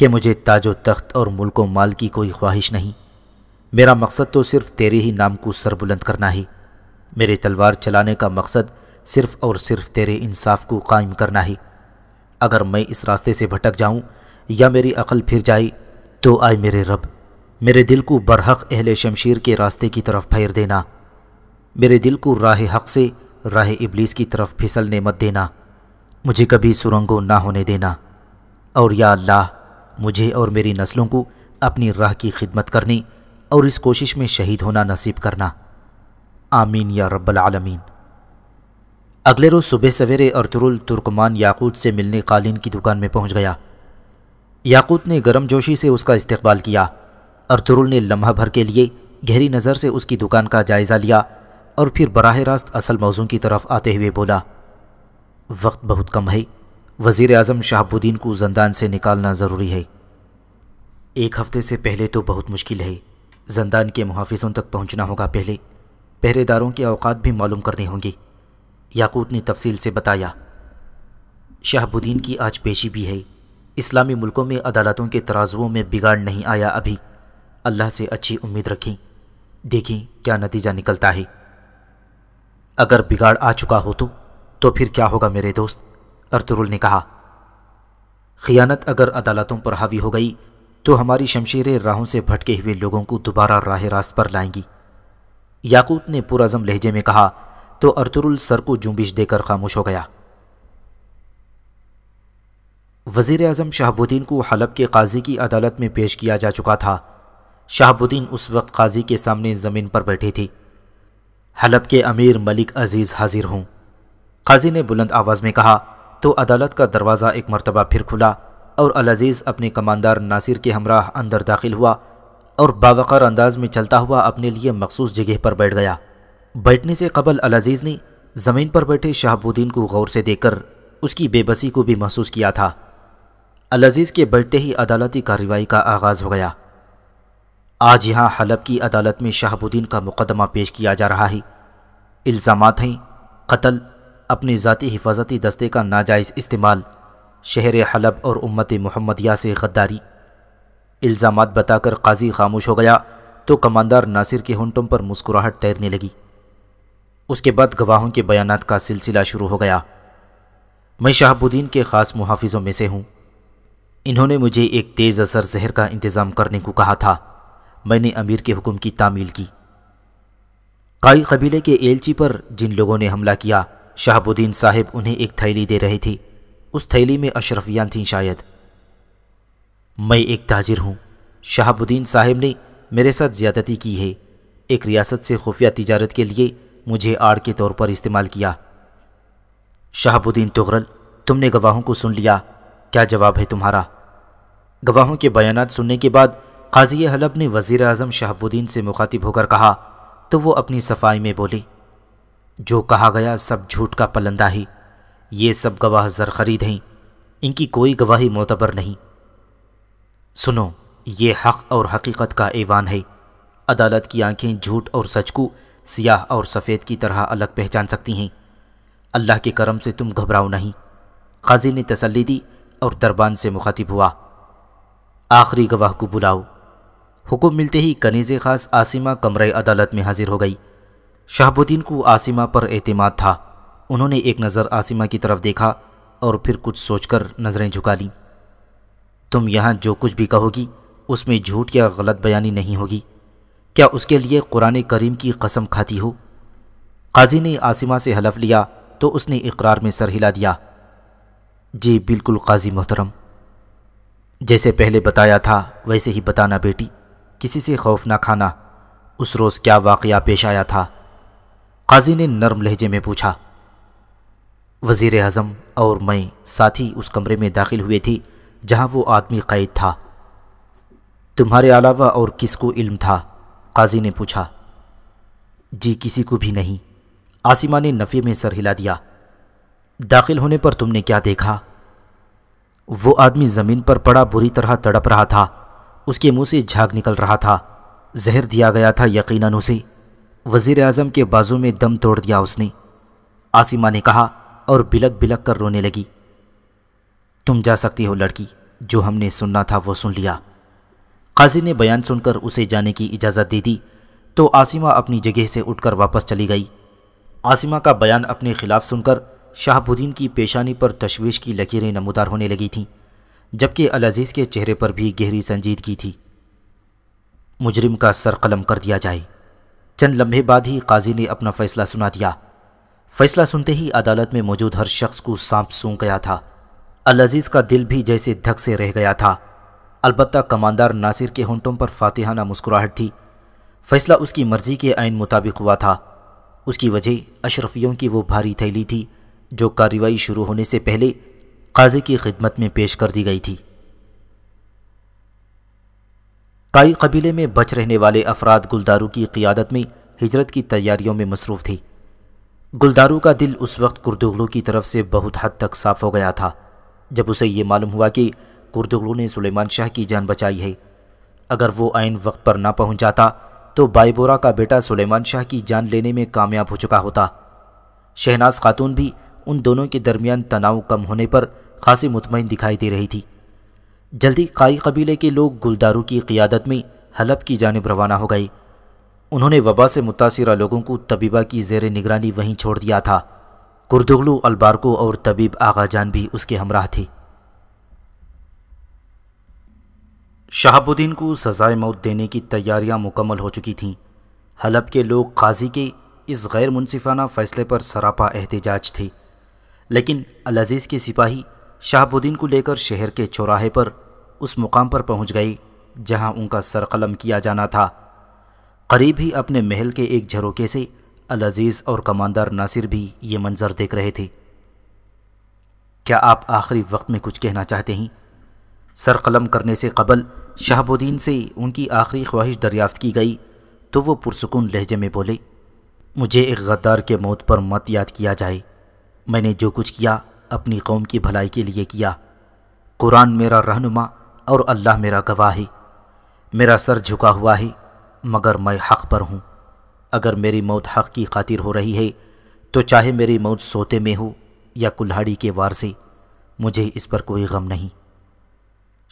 कि मुझे ताजो तख्त और मुल्क व माल की कोई ख्वाहिश नहीं मेरा मकसद तो सिर्फ तेरे ही नाम को सरबुलंद करना ही मेरे तलवार चलाने का मकसद सिर्फ और सिर्फ तेरे इंसाफ को कायम करना ही अगर मैं इस रास्ते से भटक जाऊं या मेरी अकल फिर जाए तो आए मेरे रब मेरे दिल को बरहक अहल शमशीर के रास्ते की तरफ फेर देना मेरे दिल को राह हक से राह इबलीस की तरफ फिसलने मत देना मुझे कभी सुरंगों ना होने देना और या अल्लाह मुझे और मेरी नस्लों को अपनी राह की खिदमत करनी और इस कोशिश में शहीद होना नसीब करना आमीन या रब्बल आलमीन अगले रोज़ सुबह सवेरे अरतुरुल तुर्कमान याकूत से मिलने कालीन की दुकान में पहुंच गया याकूत ने गर्म जोशी से उसका इस्तकबाल किया अरतुरुल ने लम्हा भर के लिए गहरी नज़र से उसकी दुकान का जायज़ा लिया और फिर बराह रास्त असल मौजू की तरफ आते हुए बोला वक्त बहुत कम है वज़ी अजम शहाबुद्दीन को जंदान से निकालना ज़रूरी है एक हफ़्ते से पहले तो बहुत मुश्किल है जंदान के मुहाफ़ों तक पहुँचना होगा पहले पहरेदारों के अवकात भी मालूम करने होंगे याकूत ने तफसील से बताया शहबुद्दीन की आज पेशी भी है इस्लामी मुल्कों में अदालतों के तराजुओं में बिगाड़ नहीं आया अभी अल्लाह से अच्छी उम्मीद रखें देखें क्या नतीजा निकलता है अगर बिगाड़ आ चुका हो तो तो फिर क्या होगा मेरे दोस्त अर्तुरुल ने कहा खियानत अगर अदालतों पर हावी हो गई तो हमारी शमशीरें राहों से भटके हुए लोगों को दोबारा राह रास्त पर लाएंगी याकूत ने पुरज़म लहजे में कहा तो अर्तुरुल सर को जुम्बिश देकर खामोश हो गया वजीर अजम शाहबुद्दीन को हलब के काजी की अदालत में पेश किया जा चुका था शाहबुद्दीन उस वक्त काजी के सामने ज़मीन पर बैठी थी हलब के अमीर मलिक अजीज़ हाजिर हूं काजी ने बुलंद आवाज़ में कहा तो अदालत का दरवाज़ा एक मरतबा फिर खुला और अलजीज़ अपने कमानदार नासिर के हमराह अंदर दाखिल हुआ और बावकार अंदाज में चलता हुआ अपने लिए मखसूस जगह पर बैठ गया बैठने से कबल अलजीज़ ने ज़मीन पर बैठे शहाबुद्दीन को गौर से देखकर उसकी बेबसी को भी महसूस किया था अजीज के बैठते ही अदालती कार्रवाई का आगाज़ हो गया आज यहाँ हलब की अदालत में शहाबुद्दीन का मुकदमा पेश किया जा रहा है इल्ज़ाम हैं कत्ल अपने ज़ाती हिफाजती दस्ते का नाजायज़ इस्तेमाल शहर हलब और उम्मत मोहम्मदिया से गद्दारी इल्ज़ाम बताकर काजी खामोश हो गया तो कमांडर नासिर के होंटों पर मुस्कुराहट तैरने लगी उसके बाद गवाहों के बयान का सिलसिला शुरू हो गया मैं शहाबुद्दीन के ख़ास मुहाफिजों में से हूँ इन्होंने मुझे एक तेज़ असर जहर का इंतज़ाम करने को कहा था मैंने अमीर के हुक्म की तामील की काई कबीले के एलची पर जिन लोगों ने हमला किया शहाबुद्दीन साहब उन्हें एक थैली दे रहे थे उस थैली में अशरफियां थीं शायद मैं एक ताजिर हूँ शहाबुद्दीन साहब ने मेरे साथ ज़्यादती की है एक रियासत से खुफिया तजारत के लिए मुझे आड़ के तौर पर इस्तेमाल किया शहाबुद्दीन तुगरल तुमने गवाहों को सुन लिया क्या जवाब है तुम्हारा गवाहों के बयान सुनने के बाद काजी हलब ने वज़ी अजम शहाबुद्दीन से मुखातिब होकर कहा तो वो अपनी सफाई में बोली जो कहा गया सब झूठ का पलंदा ही ये सब गवाह जरखरीद हैं इनकी कोई गवाही मोतबर नहीं सुनो ये हक और हकीकत का ऐवान है अदालत की आंखें झूठ और सच को सियाह और सफ़ेद की तरह अलग पहचान सकती हैं अल्लाह के करम से तुम घबराओ नहीं काजी ने तसल्ली दी और दरबान से मुखातिब हुआ आखिरी गवाह को बुलाओ हुक्म मिलते ही कनीज़ खास आसिमा कमरे अदालत में हाजिर हो गई शहाबुद्दीन को आसिमा पर एतमाद था उन्होंने एक नज़र आसिमा की तरफ देखा और फिर कुछ सोचकर नज़रें झुका लीं तुम यहाँ जो कुछ भी कहोगी उसमें झूठ या गलत बयानी नहीं होगी क्या उसके लिए कुरान करीम की कसम खाती हो काजी ने आसिमा से हलफ लिया तो उसने इकरार में सर हिला दिया जी बिल्कुल काजी मोहतरम जैसे पहले बताया था वैसे ही बताना बेटी किसी से खौफ ना खाना उस रोज़ क्या वाकया पेश आया था काजी ने नर्म लहजे में पूछा वज़ी अजम और मैं साथ ही उस कमरे में दाखिल हुए थी जहाँ वो आदमी कैद था तुम्हारे अलावा और किसको इल्म था काजी ने पूछा जी किसी को भी नहीं आसिमा ने नफ़े में सर हिला दिया दाखिल होने पर तुमने क्या देखा वो आदमी ज़मीन पर पड़ा बुरी तरह तड़प रहा था उसके मुंह से झाग निकल रहा था जहर दिया गया था यकीनन उसे वज़ीर अजम के बाजू में दम तोड़ दिया उसने आसिमा ने कहा और बिलक बिलक कर रोने लगी तुम जा सकती हो लड़की जो हमने सुनना था वो सुन लिया काजी ने बयान सुनकर उसे जाने की इजाज़त दे दी तो आसिमा अपनी जगह से उठकर वापस चली गई आसिमा का बयान अपने खिलाफ सुनकर शाहबुद्दीन की पेशानी पर तशवीश की लकीरें नमदार होने लगी थीं जबकि अलजीज़ के चेहरे पर भी गहरी संजीदगी थी मुजरिम का सर कलम कर दिया जाए चंद लम्हे बाद ही काजी ने अपना फ़ैसला सुना दिया फैसला सुनते ही अदालत में मौजूद हर शख्स को सांप सूं गया था अलजीज़ का दिल भी जैसे धक से रह गया था अलबत् कमांडर नासिर के होंटों पर फातिहाना मुस्कुराहट थी फैसला उसकी मर्जी के आइन मुताबिक हुआ था उसकी वजह अशरफियों की वो भारी थैली थी जो कार्रवाई शुरू होने से पहले काजी की खिदमत में पेश कर दी गई थी काई कबीले में बच रहने वाले अफराद गुलदारू की क़ियादत में हिजरत की तैयारियों में मसरूफ़ थे गुलदारू का दिल उस वक्त कुर्दुगलों की तरफ से बहुत हद तक साफ हो गया था जब उसे ये मालूम हुआ कि कुर्दुगलों ने सुलेमान शाह की जान बचाई है अगर वो आइन वक्त पर ना पहुंच जाता तो बाईबोरा का बेटा सुलेमान शाह की जान लेने में कामयाब हो चुका होता शहनाज खातून भी उन दोनों के दरमियान तनाव कम होने पर खासी मुतमिन दिखाई दे रही थी जल्दी काई कबीले के लोग गुलदारू की क़ियादत में हलब की जानब रवाना हो गई उन्होंने वबा से मुतासर लोगों को तबीबा की जेर निगरानी वहीं छोड़ दिया था कुर्दुगलू अलबारको और तबीब आगाजान भी उसके हमराह थे शहाबुद्दीन को सजाए मौत देने की तैयारियां मुकम्मल हो चुकी थीं हलब के लोग काजी के इस गैर मुनसिफाना फैसले पर सरापा एहतजाज थे लेकिन अलजीज़ के सिपाही शहाबुद्दीन को लेकर शहर के चौराहे पर उस मुकाम पर पहुंच गए जहां उनका सरकलम किया जाना था करीब ही अपने महल के एक झरोके से अलजीज़ और कमांडर नासिर भी ये मंज़र देख रहे थे क्या आप आखिरी वक्त में कुछ कहना चाहते हैं सरकलम करने से कबल शाहबुद्दीन से उनकी आखिरी ख्वाहिश दरियाफ्त की गई तो वो पुरसकून लहजे में बोले मुझे एक गद्दार के मौत पर मत याद किया जाए मैंने जो कुछ किया अपनी कौम की भलाई के लिए किया कुरान मेरा रहनुमा और अल्लाह मेरा गवाह है मेरा सर झुका हुआ है मगर मैं हक़ पर हूँ अगर मेरी मौत हक़ की खातिर हो रही है तो चाहे मेरी मौत सोते में हो या कुल्हाड़ी के वार से मुझे इस पर कोई गम नहीं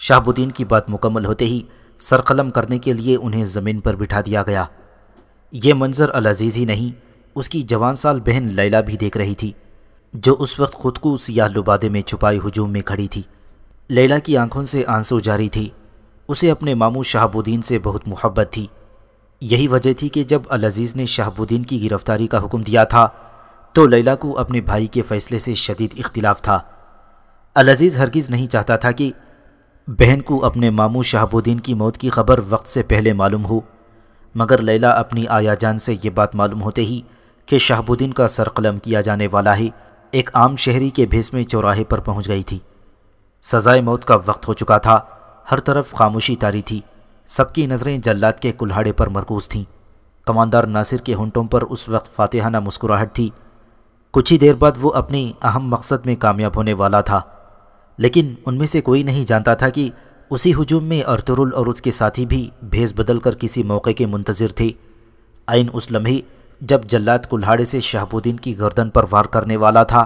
शाहबुद्दीन की बात मुकम्मल होते ही सरकलम करने के लिए उन्हें ज़मीन पर बिठा दिया गया ये मंज़र अजीज ही नहीं उसकी जवान साल बहन लैला भी देख रही थी जो उस वक्त खुद को सियाह लुबादे में छुपाई हजूम में खड़ी थी लैला की आंखों से आंसू जारी थी उसे अपने मामू शाहबुद्दीन से बहुत मोहब्बत थी यही वजह थी कि जब अलजीज़ ने शाहबुद्दीन की गिरफ़्तारी का हुक्म दिया था तो लैला को अपने भाई के फ़ैसले से शदीद इख्तलाफ था अलजीज़ हरगिज़ नहीं चाहता था कि बहन को अपने मामू शहाबुद्दीन की मौत की खबर वक्त से पहले मालूम हो मगर लैला अपनी आया जान से ये बात मालूम होते ही कि शहाबुद्दीन का सरकलम किया जाने वाला ही एक आम शहरी के भेस में चौराहे पर पहुंच गई थी सजाए मौत का वक्त हो चुका था हर तरफ खामोशी तारी थी सबकी नज़रें जल्लाद के कुल्हाड़े पर मरकूज थीं कमानदार नासिर के होंठों पर उस वक्त फातेहाना मुस्कुराहट थी कुछ ही देर बाद वो अपनी अहम मकसद में कामयाब होने वाला था लेकिन उनमें से कोई नहीं जानता था कि उसी हजूम में अरतरुल और उसके साथी भी भेस बदल कर किसी मौके के मुंतजर थे आइन उस लम्हे जब जल्लाद कुल्हाड़े से शहाबुद्दीन की गर्दन पर वार करने वाला था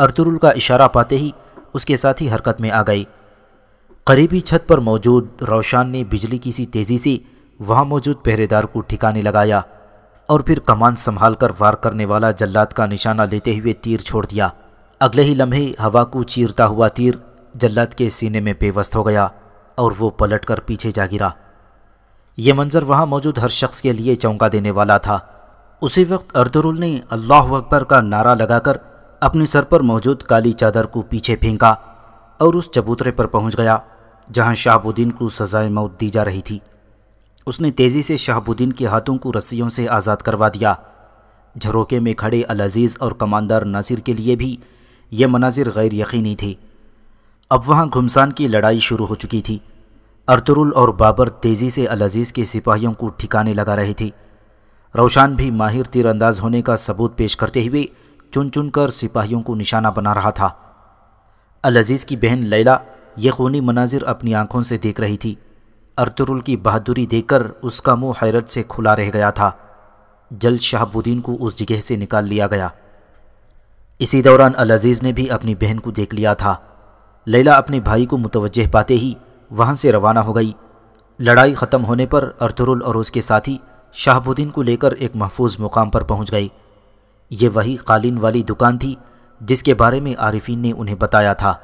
अरतरुल का इशारा पाते ही उसके साथी हरकत में आ गई करीबी छत पर मौजूद रोशान ने बिजली की सी तेज़ी से वहाँ मौजूद पहरेदार को ठिकाने लगाया और फिर कमान संभाल कर वार करने वाला जल्लाद का निशाना लेते हुए तीर छोड़ दिया अगले ही लम्हे हवा को चीरता हुआ तीर जल्लाद के सीने में बेवस्त हो गया और वो पलट कर पीछे जा गिरा ये मंज़र वहाँ मौजूद हर शख्स के लिए चौंका देने वाला था उसी वक्त अर्दरुल ने अल्लाह अकबर का नारा लगाकर अपने सर पर मौजूद काली चादर को पीछे फेंका और उस चबूतरे पर पहुंच गया जहां शाहबुद्दीन को सजाए मौत दी जा रही थी उसने तेज़ी से शाहबुद्दीन के हाथों को रस्सियों से आज़ाद करवा दिया झरोके में खड़े अलजीज़ और कमानदार नासिर के लिए भी यह मनाजिर गैर यकीनी थी अब वहाँ घुमसान की लड़ाई शुरू हो चुकी थी अर्तुरुल और बाबर तेज़ी से अलजीज़ के सिपाहियों को ठिकाने लगा रहे थे रोशान भी माहिर तीरंदाज होने का सबूत पेश करते हुए चुन चुन कर सिपाहियों को निशाना बना रहा था अलजीज़ की बहन लैला ये खूनी मनाजिर अपनी आंखों से देख रही थी अर्तुरुल की बहादुरी देखकर उसका मुंह हैरत से खुला रह गया था जल्द शहाबुद्दीन को उस जगह से निकाल लिया गया इसी दौरान अलजीज़ ने भी अपनी बहन को देख लिया था लैला अपने भाई को मुतवजह पाते ही वहाँ से रवाना हो गई लड़ाई ख़त्म होने पर अर्थरुल और उसके साथी शाहबुद्दीन को लेकर एक महफूज मुकाम पर पहुँच गई ये वही कालीन वाली दुकान थी जिसके बारे में आरिफिन ने उन्हें बताया था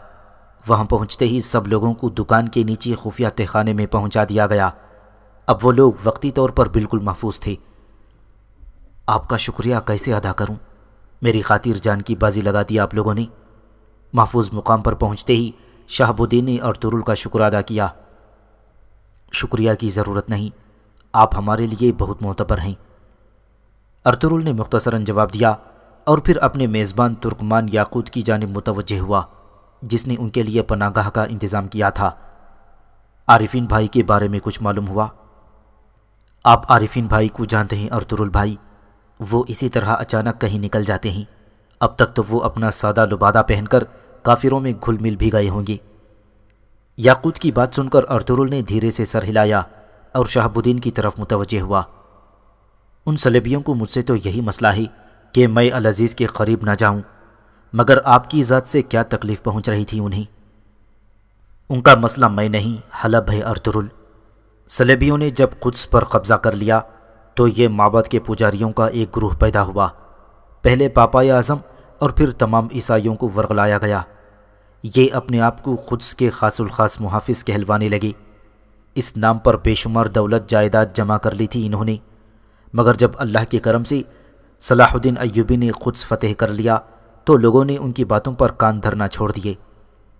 वहाँ पहुँचते ही सब लोगों को दुकान के नीचे खुफिया तहखाने में पहुँचा दिया गया अब वो लोग वक्ती तौर पर बिल्कुल महफूज थे आपका शुक्रिया कैसे अदा करूँ मेरी खातिर जान की बाजी लगा दी आप लोगों ने महफूज मुकाम पर पहुंचते ही शाहबुद्दीन ने और तुरुल का शुक्र अदा किया शुक्रिया की ज़रूरत नहीं आप हमारे लिए बहुत मोतबर हैं अरतुरुल ने मुख्तसरा जवाब दिया और फिर अपने मेज़बान तुर्कमान याकूत की जानब मुतवजह हुआ जिसने उनके लिए पनागाह का इंतज़ाम किया था आरिफिन भाई के बारे में कुछ मालूम हुआ आप आरिफिन भाई को जानते हैं अरतुरुल भाई वो इसी तरह अचानक कहीं निकल जाते हैं अब तक तो वो अपना सादा लुबादा पहनकर काफिरों में घुल मिल भी गए होंगे याकूत की बात सुनकर अर्तुरुल ने धीरे से सर हिलाया और शाहबुद्दीन की तरफ मुतवजह हुआ उन सलेबियों को मुझसे तो यही मसला है कि मैं अलजीज़ के करीब ना जाऊं, मगर आपकी ज़ात से क्या तकलीफ़ पहुंच रही थी उन्हें उनका मसला मैं नहीं हलब है अर्तुरुल सलेबियों ने जब कुछ पर कब्ज़ा कर लिया तो ये माबद के पुजारियों का एक ग्रुह पैदा हुआ पहले पापा आज़म और फिर तमाम ईसाइयों को वर्गलाया गया ये अपने आप को खुद के खासुल खास मुहाफिज कहलवाने लगी इस नाम पर बेशुमार दौलत जायदाद जमा कर ली थी इन्होंने मगर जब अल्लाह के करम से सलाहुद्दीन अयूबी ने खुद फतेह कर लिया तो लोगों ने उनकी बातों पर कान धरना छोड़ दिए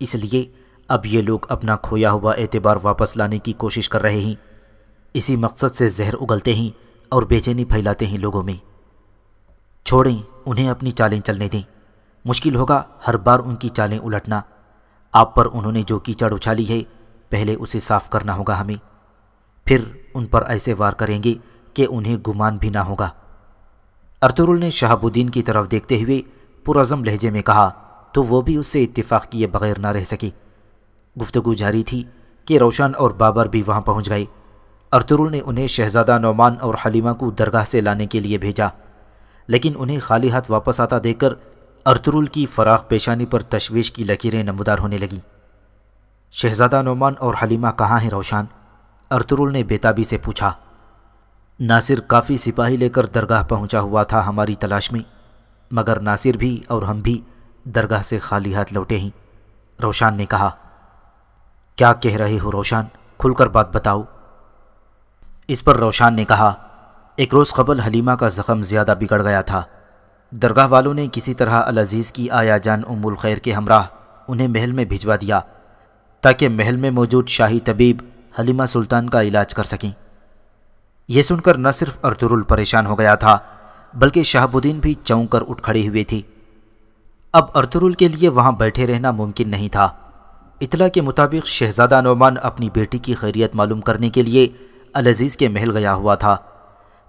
इसलिए अब ये लोग अपना खोया हुआ एतबार वापस लाने की कोशिश कर रहे हैं इसी मकसद से जहर उगलते हैं और बेचैनी फैलाते हैं लोगों में छोड़ें उन्हें अपनी चालें चलने दें मुश्किल होगा हर बार उनकी चालें उलटना आप पर उन्होंने जो कीचड़ उछाली है पहले उसे साफ करना होगा हमें फिर उन पर ऐसे वार करेंगे कि उन्हें गुमान भी ना होगा अर्तुरुल ने शहाबुद्दीन की तरफ देखते हुए पुरज़म लहजे में कहा तो वो भी उससे इत्तेफाक किए बगैर ना रह सके गुफ्तगु जारी थी कि रोशन और बाबर भी वहाँ पहुँच गए अरतुरुल ने उन्हें शहजादा नौमान और हलीमा को दरगाह से लाने के लिए भेजा लेकिन उन्हें खाली हाथ वापस आता देखकर अरतुरुल की फराख पेशानी पर तशवीश की लकीरें नमदार होने लगी शहजादा नौमान और हलीमा कहाँ हैं रोशान अरतुरुल ने बेताबी से पूछा नासिर काफ़ी सिपाही लेकर दरगाह पहुंचा हुआ था हमारी तलाश में मगर नासिर भी और हम भी दरगाह से खाली हाथ लौटे ही रोशान ने कहा क्या कह रहे हो रोशान खुलकर बात बताओ इस पर रोशान ने कहा एक रोज़ कबल हलीमा का ज़ख़म ज़्यादा बिगड़ गया था दरगाह वालों ने किसी तरह अलजीज़ की आया जान उमुल खैर के हमरा उन्हें महल में भिजवा दिया ताकि महल में मौजूद शाही तबीब हलीमा सुल्तान का इलाज कर सकें यह सुनकर न सिर्फ अर्तुरुल परेशान हो गया था बल्कि शहाबुद्दीन भी चौंक कर उठ खड़े हुए थी अब अर्तुरुल के लिए वहाँ बैठे रहना मुमकिन नहीं था इतला के मुताबिक शहजादा नौमान अपनी बेटी की खैरियत मालूम करने के लिए अलजीज़ के महल गया हुआ था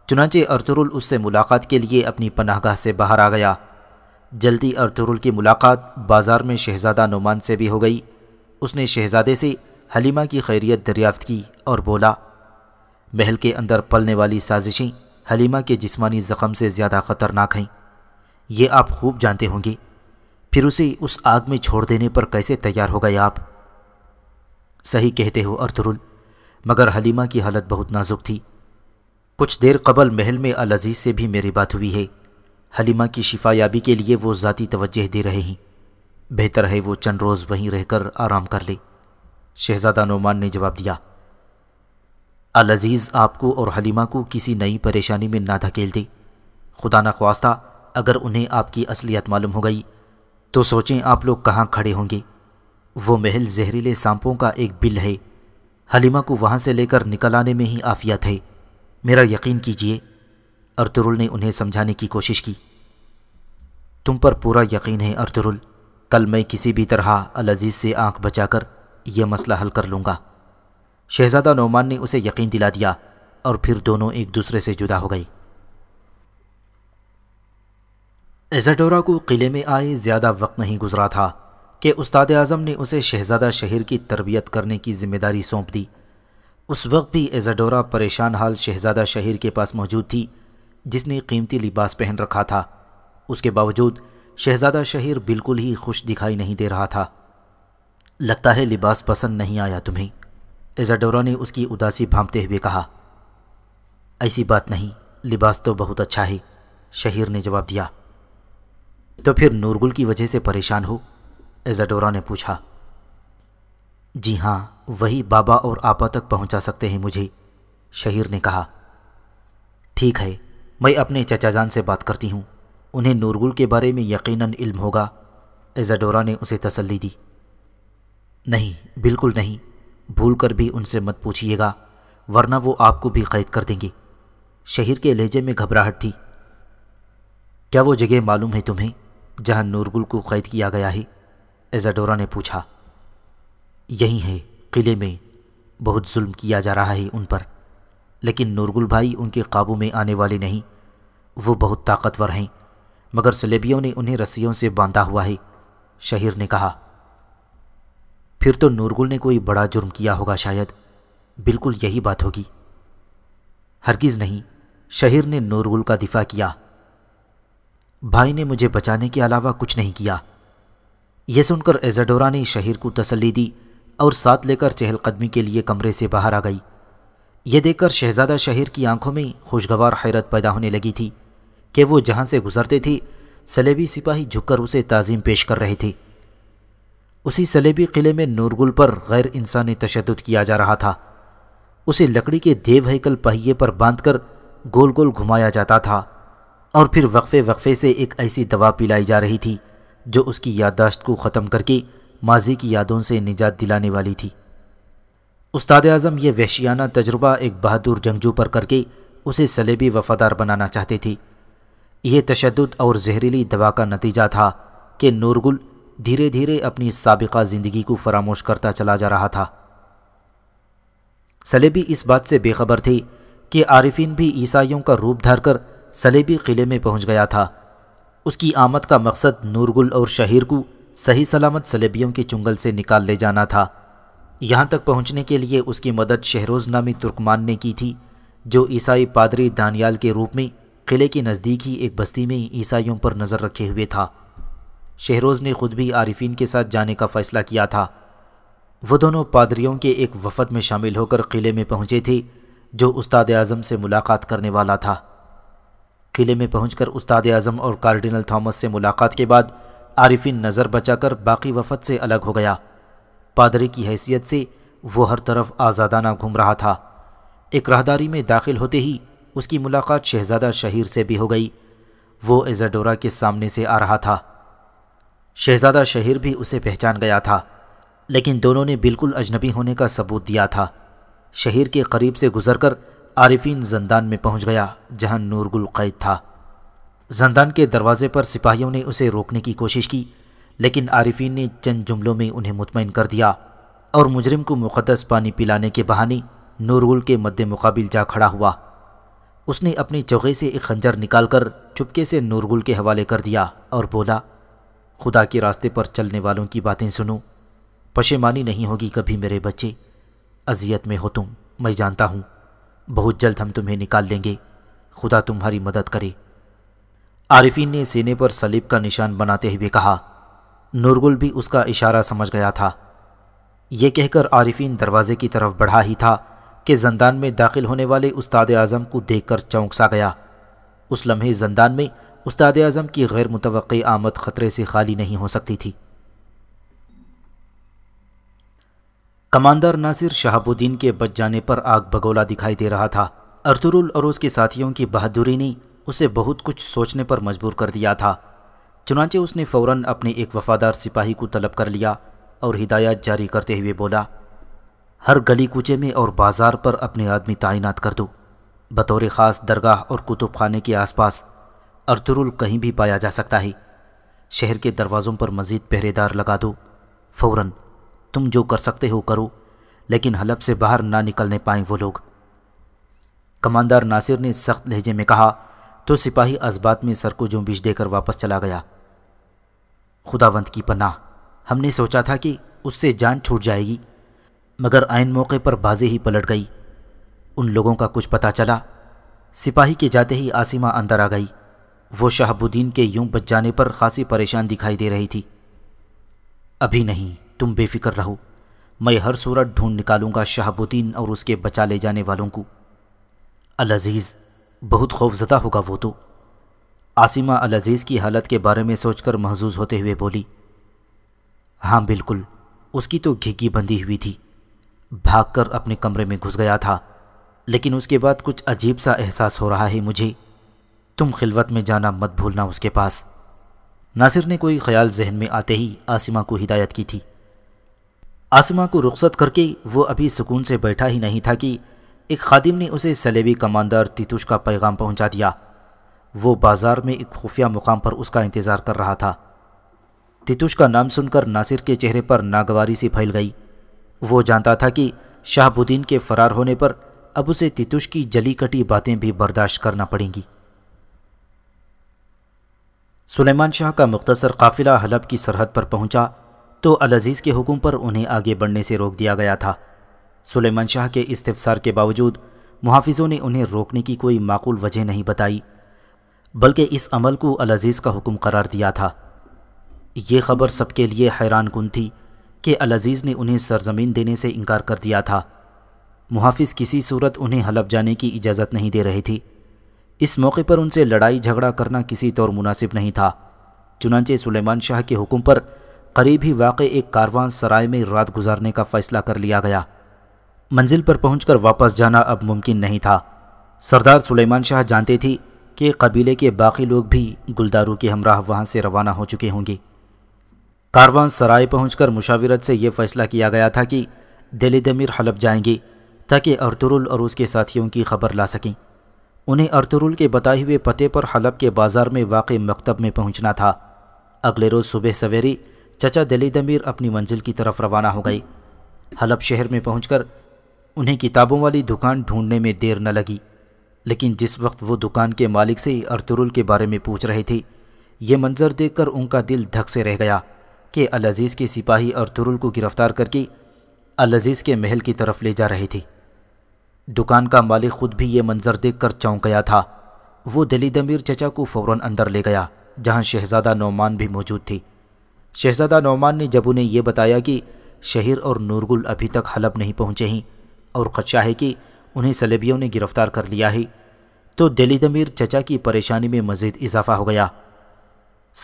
चुनाचे अरतरुल उससे मुलाकात के लिए अपनी पनाहगाह से बाहर आ गया जल्दी अरतरुल की मुलाकात बाज़ार में शहज़ादा नुमान से भी हो गई उसने शहज़ादे से हलीमा की खैरियत दरियाफ्त की और बोला महल के अंदर पलने वाली साजिशें हलीमा के जिस्मानी ज़ख़म से ज़्यादा ख़तरनाक हैं ये आप खूब जानते होंगे फिर उसे उस आग में छोड़ देने पर कैसे तैयार हो गए आप सही कहते हो अरतुरुल मगर हलीमा की हालत बहुत नाजुक थी कुछ देर कबल महल में अल अजीज़ से भी मेरी बात हुई है हलीमा की शिफायाबी के लिए वो ज़ाती तवज्जह दे रहे हैं बेहतर है वो चंद रोज़ वहीं रहकर आराम कर ले शहज़ादा नोमान ने जवाब दिया अल अजीज़ आपको और हलीमा को किसी नई परेशानी में ना धकेल दे खुदा न ख्वास्ता अगर उन्हें आपकी असलियत मालूम हो गई तो सोचें आप लोग कहाँ खड़े होंगे वो महल जहरीले सांपों का एक बिल है हलीमा को वहाँ से लेकर निकल आने में ही आफिया थे मेरा यकीन कीजिए अर्तुरुल ने उन्हें समझाने की कोशिश की तुम पर पूरा यकीन है अर्तुरुल कल मैं किसी भी तरह अलजीज़ से आंख बचाकर यह मसला हल कर लूँगा शहजादा नौमान ने उसे यकीन दिला दिया और फिर दोनों एक दूसरे से जुदा हो गई एजाडोरा को किले में आए ज़्यादा वक्त नहीं गुजरा था कि उस्ताद आज़म ने उसे शहज़ादा शहर की तरबियत करने की जिम्मेदारी सौंप दी उस वक्त भी एजाडोरा परेशान हाल शहज़ादा शहर के पास मौजूद थी जिसने कीमती लिबास पहन रखा था उसके बावजूद शहज़ादा शहर बिल्कुल ही खुश दिखाई नहीं दे रहा था लगता है लिबास पसंद नहीं आया तुम्हें एजाडोरा ने उसकी उदासी भांपते हुए कहा ऐसी बात नहीं लिबास तो बहुत अच्छा है शहीर ने जवाब दिया तो फिर नूरगुल की वजह से परेशान हो एजाडोरा ने पूछा जी हाँ वही बाबा और आपा तक पहुंचा सकते हैं मुझे शहीर ने कहा ठीक है मैं अपने चचाजान से बात करती हूँ उन्हें नूरगुल के बारे में यकीनन इल्म होगा एजाडोरा ने उसे तसल्ली दी नहीं बिल्कुल नहीं भूल कर भी उनसे मत पूछिएगा वरना वो आपको भी कैद कर देंगे शहीर के लहजे में घबराहट थी क्या वो जगह मालूम है तुम्हें जहाँ नूरगुल को कैद किया गया है एजाडोरा ने पूछा यही है किले में बहुत जुल्म किया जा रहा है उन पर लेकिन नूरगुल भाई उनके काबू में आने वाले नहीं वो बहुत ताकतवर हैं मगर सलेबियों ने उन्हें रस्सियों से बांधा हुआ है शहीर ने कहा फिर तो नूरगुल ने कोई बड़ा जुर्म किया होगा शायद बिल्कुल यही बात होगी हरगिज़ नहीं शहीर ने नूरगुल का दिफा किया भाई ने मुझे बचाने के अलावा कुछ नहीं किया यह सुनकर एजाडोरा ने शहीर को तसली दी और साथ लेकर चहलकदमी के लिए कमरे से बाहर आ गई यह देखकर शहजादा शहीर की आंखों में खुशगवार हैरत पैदा होने लगी थी कि वो जहाँ से गुजरते थे सलेबी सिपाही झुककर उसे ताज़ीम पेश कर रहे थे उसी सलेबी किले में नूरगुल पर गैर इंसानी तशद किया जा रहा था उसे लकड़ी के देव पहिए पर बांधकर गोल गोल घुमाया जाता था और फिर वक्फे वक्फे से एक ऐसी दवा पिलाई जा रही थी जो उसकी याददाश्त को ख़त्म करके माजी की यादों से निजात दिलाने वाली थी उस्ताद आज़म यह वहशियाना तजुर्बा एक बहादुर जंगजू पर करके उसे सलेबी वफादार बनाना चाहते थे यह तशद और जहरीली दवा का नतीजा था कि नूरगुल धीरे धीरे अपनी सबका ज़िंदगी को फरामोश करता चला जा रहा था सलेबी इस बात से बेखबर थे कि आरिफिन भी ईसाइयों का रूप धारकर सलेबी किले में पहुंच गया था उसकी आमद का मकसद नूरगुल और शहीर को सही सलामत सलेबियों के चुंगल से निकाल ले जाना था यहाँ तक पहुँचने के लिए उसकी मदद शहरोज़ नामी तुर्कमान ने की थी जो ईसाई पादरी दानियाल के रूप में किले के नज़दीक ही एक बस्ती में ईसाइयों पर नज़र रखे हुए था शहरोज़ ने खुद भी आरिफिन के साथ जाने का फ़ैसला किया था वो दोनों पादरियों के एक वफद में शामिल होकर किले में पहुँचे थे जो उस्ताद आज़म से मुलाकात करने वाला था किले में पहुंचकर उस्ताद आज़म और कार्डिनल थॉमस से मुलाकात के बाद आरिफिन नज़र बचाकर बाकी वफद से अलग हो गया पादरी की हैसियत से वो हर तरफ आज़ादाना घूम रहा था एक राहदारी में दाखिल होते ही उसकी मुलाकात शहज़ादा शहीर से भी हो गई वो एजाडोरा के सामने से आ रहा था शहज़ादा शहीर भी उसे पहचान गया था लेकिन दोनों ने बिल्कुल अजनबी होने का सबूत दिया था शहीर के करीब से गुजरकर आरिफिन जंदान में पहुंच गया जहां नूरगुल कैद था जंदान के दरवाजे पर सिपाहियों ने उसे रोकने की कोशिश की लेकिन आरिफिन ने चंद जुमलों में उन्हें मुतमिन कर दिया और मुजरिम को मुकदस पानी पिलाने के बहाने नूरगुल के मद्द मुकाबिल जा खड़ा हुआ उसने अपने चौके से एक खंजर निकालकर चुपके से नूरगुल के हवाले कर दिया और बोला खुदा के रास्ते पर चलने वालों की बातें सुनो पशेमानी नहीं होगी कभी मेरे बच्चे अजियत में हो तुम मैं जानता हूँ बहुत जल्द हम तुम्हें निकाल लेंगे खुदा तुम्हारी मदद करे आरिफिन ने सीने पर सलीब का निशान बनाते हुए कहा नूरगुल भी उसका इशारा समझ गया था यह कहकर आरिफिन दरवाजे की तरफ बढ़ा ही था कि जंदान में दाखिल होने वाले उस्ताद आज़म को देखकर चौंक सा गया उस लम्हे जंदान में उस्ताद आज़म की गैर मुतव आमद ख़तरे से खाली नहीं हो सकती थी कमांडर नासिर शहाबुद्दीन के बच जाने पर आग बगोला दिखाई दे रहा था अर्तुरुल और उसके साथियों की बहादुरी ने उसे बहुत कुछ सोचने पर मजबूर कर दिया था चुनाचे उसने फौरन अपने एक वफादार सिपाही को तलब कर लिया और हिदायत जारी करते हुए बोला हर गली कूचे में और बाजार पर अपने आदमी तैनात कर दो बतौर ख़ास दरगाह और कुतुब खाने के आसपास अर्तुरुल कहीं भी पाया जा सकता है शहर के दरवाज़ों पर मज़ीद पहरेदार लगा दो फौरन तुम जो कर सकते हो करो लेकिन हलब से बाहर ना निकलने पाए वो लोग कमांडर नासिर ने सख्त लहजे में कहा तो सिपाही अजबात में सर को जुम्बिश देकर वापस चला गया खुदावंत की पनाह हमने सोचा था कि उससे जान छूट जाएगी मगर आयन मौके पर बाजे ही पलट गई उन लोगों का कुछ पता चला सिपाही के जाते ही आसिमा अंदर आ गई वो शहाबुद्दीन के यूं बच जाने पर खासी परेशान दिखाई दे रही थी अभी नहीं तुम बेफिक्र रहो मैं हर सूरत ढूंढ निकालूंगा शहाबुद्दीन और उसके बचा ले जाने वालों को अल अज़ीज़ बहुत खौफजदा होगा वो तो आसिमा अल अज़ीज़ की हालत के बारे में सोचकर महजूज होते हुए बोली हाँ बिल्कुल उसकी तो घिघी बंधी हुई थी भागकर अपने कमरे में घुस गया था लेकिन उसके बाद कुछ अजीब सा एहसास हो रहा है मुझे तुम खिलवत में जाना मत भूलना उसके पास नासिर ने कोई ख्याल जहन में आते ही आसिमा को हिदायत की थी आसमा को रुख्सत करके वो अभी सुकून से बैठा ही नहीं था कि एक खादिम ने उसे सलेबी कमांडर तितुष का पैगाम पहुंचा दिया वो बाजार में एक खुफिया मुकाम पर उसका इंतज़ार कर रहा था तितुष का नाम सुनकर नासिर के चेहरे पर नागवारी सी फैल गई वो जानता था कि शाहबुद्दीन के फरार होने पर अब उसे तितुष की जली कटी बातें भी बर्दाश्त करना पड़ेंगी सुलेमान शाह का मुख्तसर काफिला हलब की सरहद पर पहुंचा तो अलजीज़ के हुक्म पर उन्हें आगे बढ़ने से रोक दिया गया था सुलेमान शाह के इस्तफसार के बावजूद मुहाफिजों ने उन्हें रोकने की कोई माकूल वजह नहीं बताई बल्कि इस अमल को अलजीज़ का हुक्म करार दिया था ये खबर सबके लिए हैरान कन थी कि अलजीज़ ने उन्हें सरजमीन देने से इनकार कर दिया था मुहाफिज किसी सूरत उन्हें हलब जाने की इजाज़त नहीं दे रही थी इस मौके पर उनसे लड़ाई झगड़ा करना किसी तौर मुनासिब नहीं था चुनाचे सुलेमान शाह के हुक्म पर करीब ही वाक़ एक कारवां सराय में रात गुजारने का फ़ैसला कर लिया गया मंजिल पर पहुंचकर वापस जाना अब मुमकिन नहीं था सरदार सुलेमान शाह जानते थे कि कबीले के बाकी लोग भी गुलदारू के हमराह वहां से रवाना हो चुके होंगे कारवां सराय पहुंचकर मुशावरत से यह फ़ैसला किया गया था कि दिल दमीर हलब जाएंगे ताकि अर्तुरुल और उसके साथियों की खबर ला सकें उन्हें अर्तुरुल के बताए हुए पते पर हलब के बाज़ार में वाक़ मकतब में पहुंचना था अगले रोज़ सुबह सवेरे चचा दिली दमीर अपनी मंजिल की तरफ रवाना हो गई हलब शहर में पहुंचकर उन्हें किताबों वाली दुकान ढूंढने में देर न लगी लेकिन जिस वक्त वो दुकान के मालिक से अरतुरुल के बारे में पूछ रही थी ये मंज़र देखकर उनका दिल धक से रह गया कि अलजीज़ के सिपाही अरतुरुल को गिरफ़्तार करके अलजीज़ के महल की तरफ ले जा रही थी दुकान का मालिक खुद भी ये मंज़र देख कर चौंक गया था वो दिली दमीर चचा को फ़ौर अंदर ले गया जहाँ शहज़ादा नौमान भी मौजूद थी शहजादा नौमान ने जब उन्हें यह बताया कि शहीर और नूरगुल अभी तक हलब नहीं पहुँचे हैं और खदशा है कि उन्हें सलेबियों ने गिरफ्तार कर लिया है तो दिली दमीर चचा की परेशानी में मज़ीद इजाफा हो गया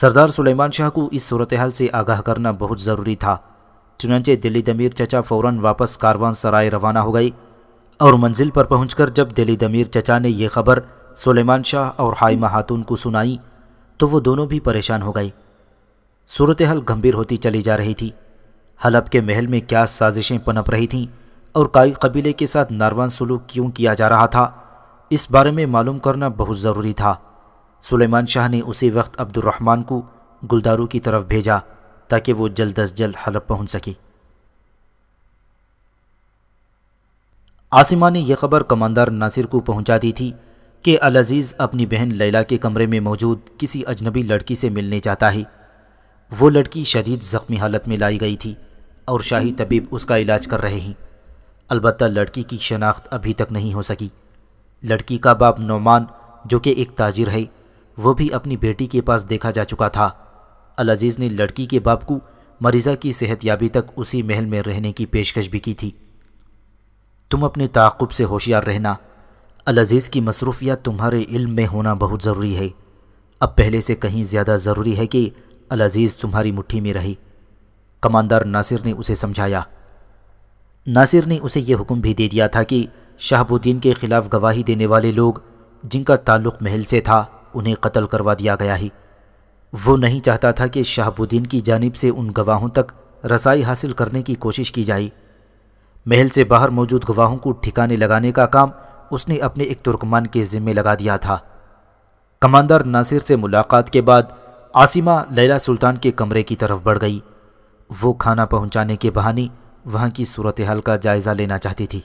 सरदार सुलेमान शाह को इस सूरत हाल से आगाह करना बहुत ज़रूरी था चुनाचे दिली दमीर चचा फ़ौर वापस कारवान सराय रवाना हो गई और मंजिल पर पहुंचकर जब दिली दमीर चचा ने यह खबर सुलेमान शाह और हाइमा महातून को सुनाई तो वो दोनों भी परेशान हो गई सूरत हाल गंभीर होती चली जा रही थी हलब के महल में क्या साजिशें पनप रही थीं और काई कबीले के साथ नारवान सलूक क्यों किया जा रहा था इस बारे में मालूम करना बहुत ज़रूरी था सुलेमान शाह ने उसी वक्त अब्दुलरहमान को गुलदारू की तरफ भेजा ताकि वो जल्द अज जल्द हलब पहुँच सके आसिमा ने यह खबर कमांडर नासिर को पहुंचा दी थी कि अलजीज़ अपनी बहन लैला के कमरे में मौजूद किसी अजनबी लड़की से मिलने जाता है वो लड़की शदीद ज़ख्मी हालत में लाई गई थी और शाही तबीब उसका इलाज कर रहे हैं अलबत् लड़की की शनाख्त अभी तक नहीं हो सकी लड़की का बाप नोमान जो कि एक ताजिर है वो भी अपनी बेटी के पास देखा जा चुका था अलजीज़ ने लड़की के बाप को मरीज़ा की सेहतयाबी तक उसी महल में रहने की पेशकश भी की थी तुम अपने ताकुब से होशियार रहना अलजीज़ की मसरूफियात तुम्हारे इल्म में होना बहुत ज़रूरी है अब पहले से कहीं ज़्यादा ज़रूरी है कि अजीज तुम्हारी मुट्ठी में रही कमांडर नासिर ने उसे समझाया नासिर ने उसे यह हुक्म भी दे दिया था कि शाहबुद्दीन के ख़िलाफ़ गवाही देने वाले लोग जिनका ताल्लुक़ महल से था उन्हें कत्ल करवा दिया गया ही वो नहीं चाहता था कि शाहबुद्दीन की जानब से उन गवाहों तक रसाई हासिल करने की कोशिश की जाए महल से बाहर मौजूद गवाहों को ठिकाने लगाने का काम उसने अपने एक तुर्कमान के ज़िम्मे लगा दिया था कमांडर नासिर से मुलाकात के बाद आसिमा लैला सुल्तान के कमरे की तरफ बढ़ गई वो खाना पहुंचाने के बहाने वहाँ की सूरत हाल का जायज़ा लेना चाहती थी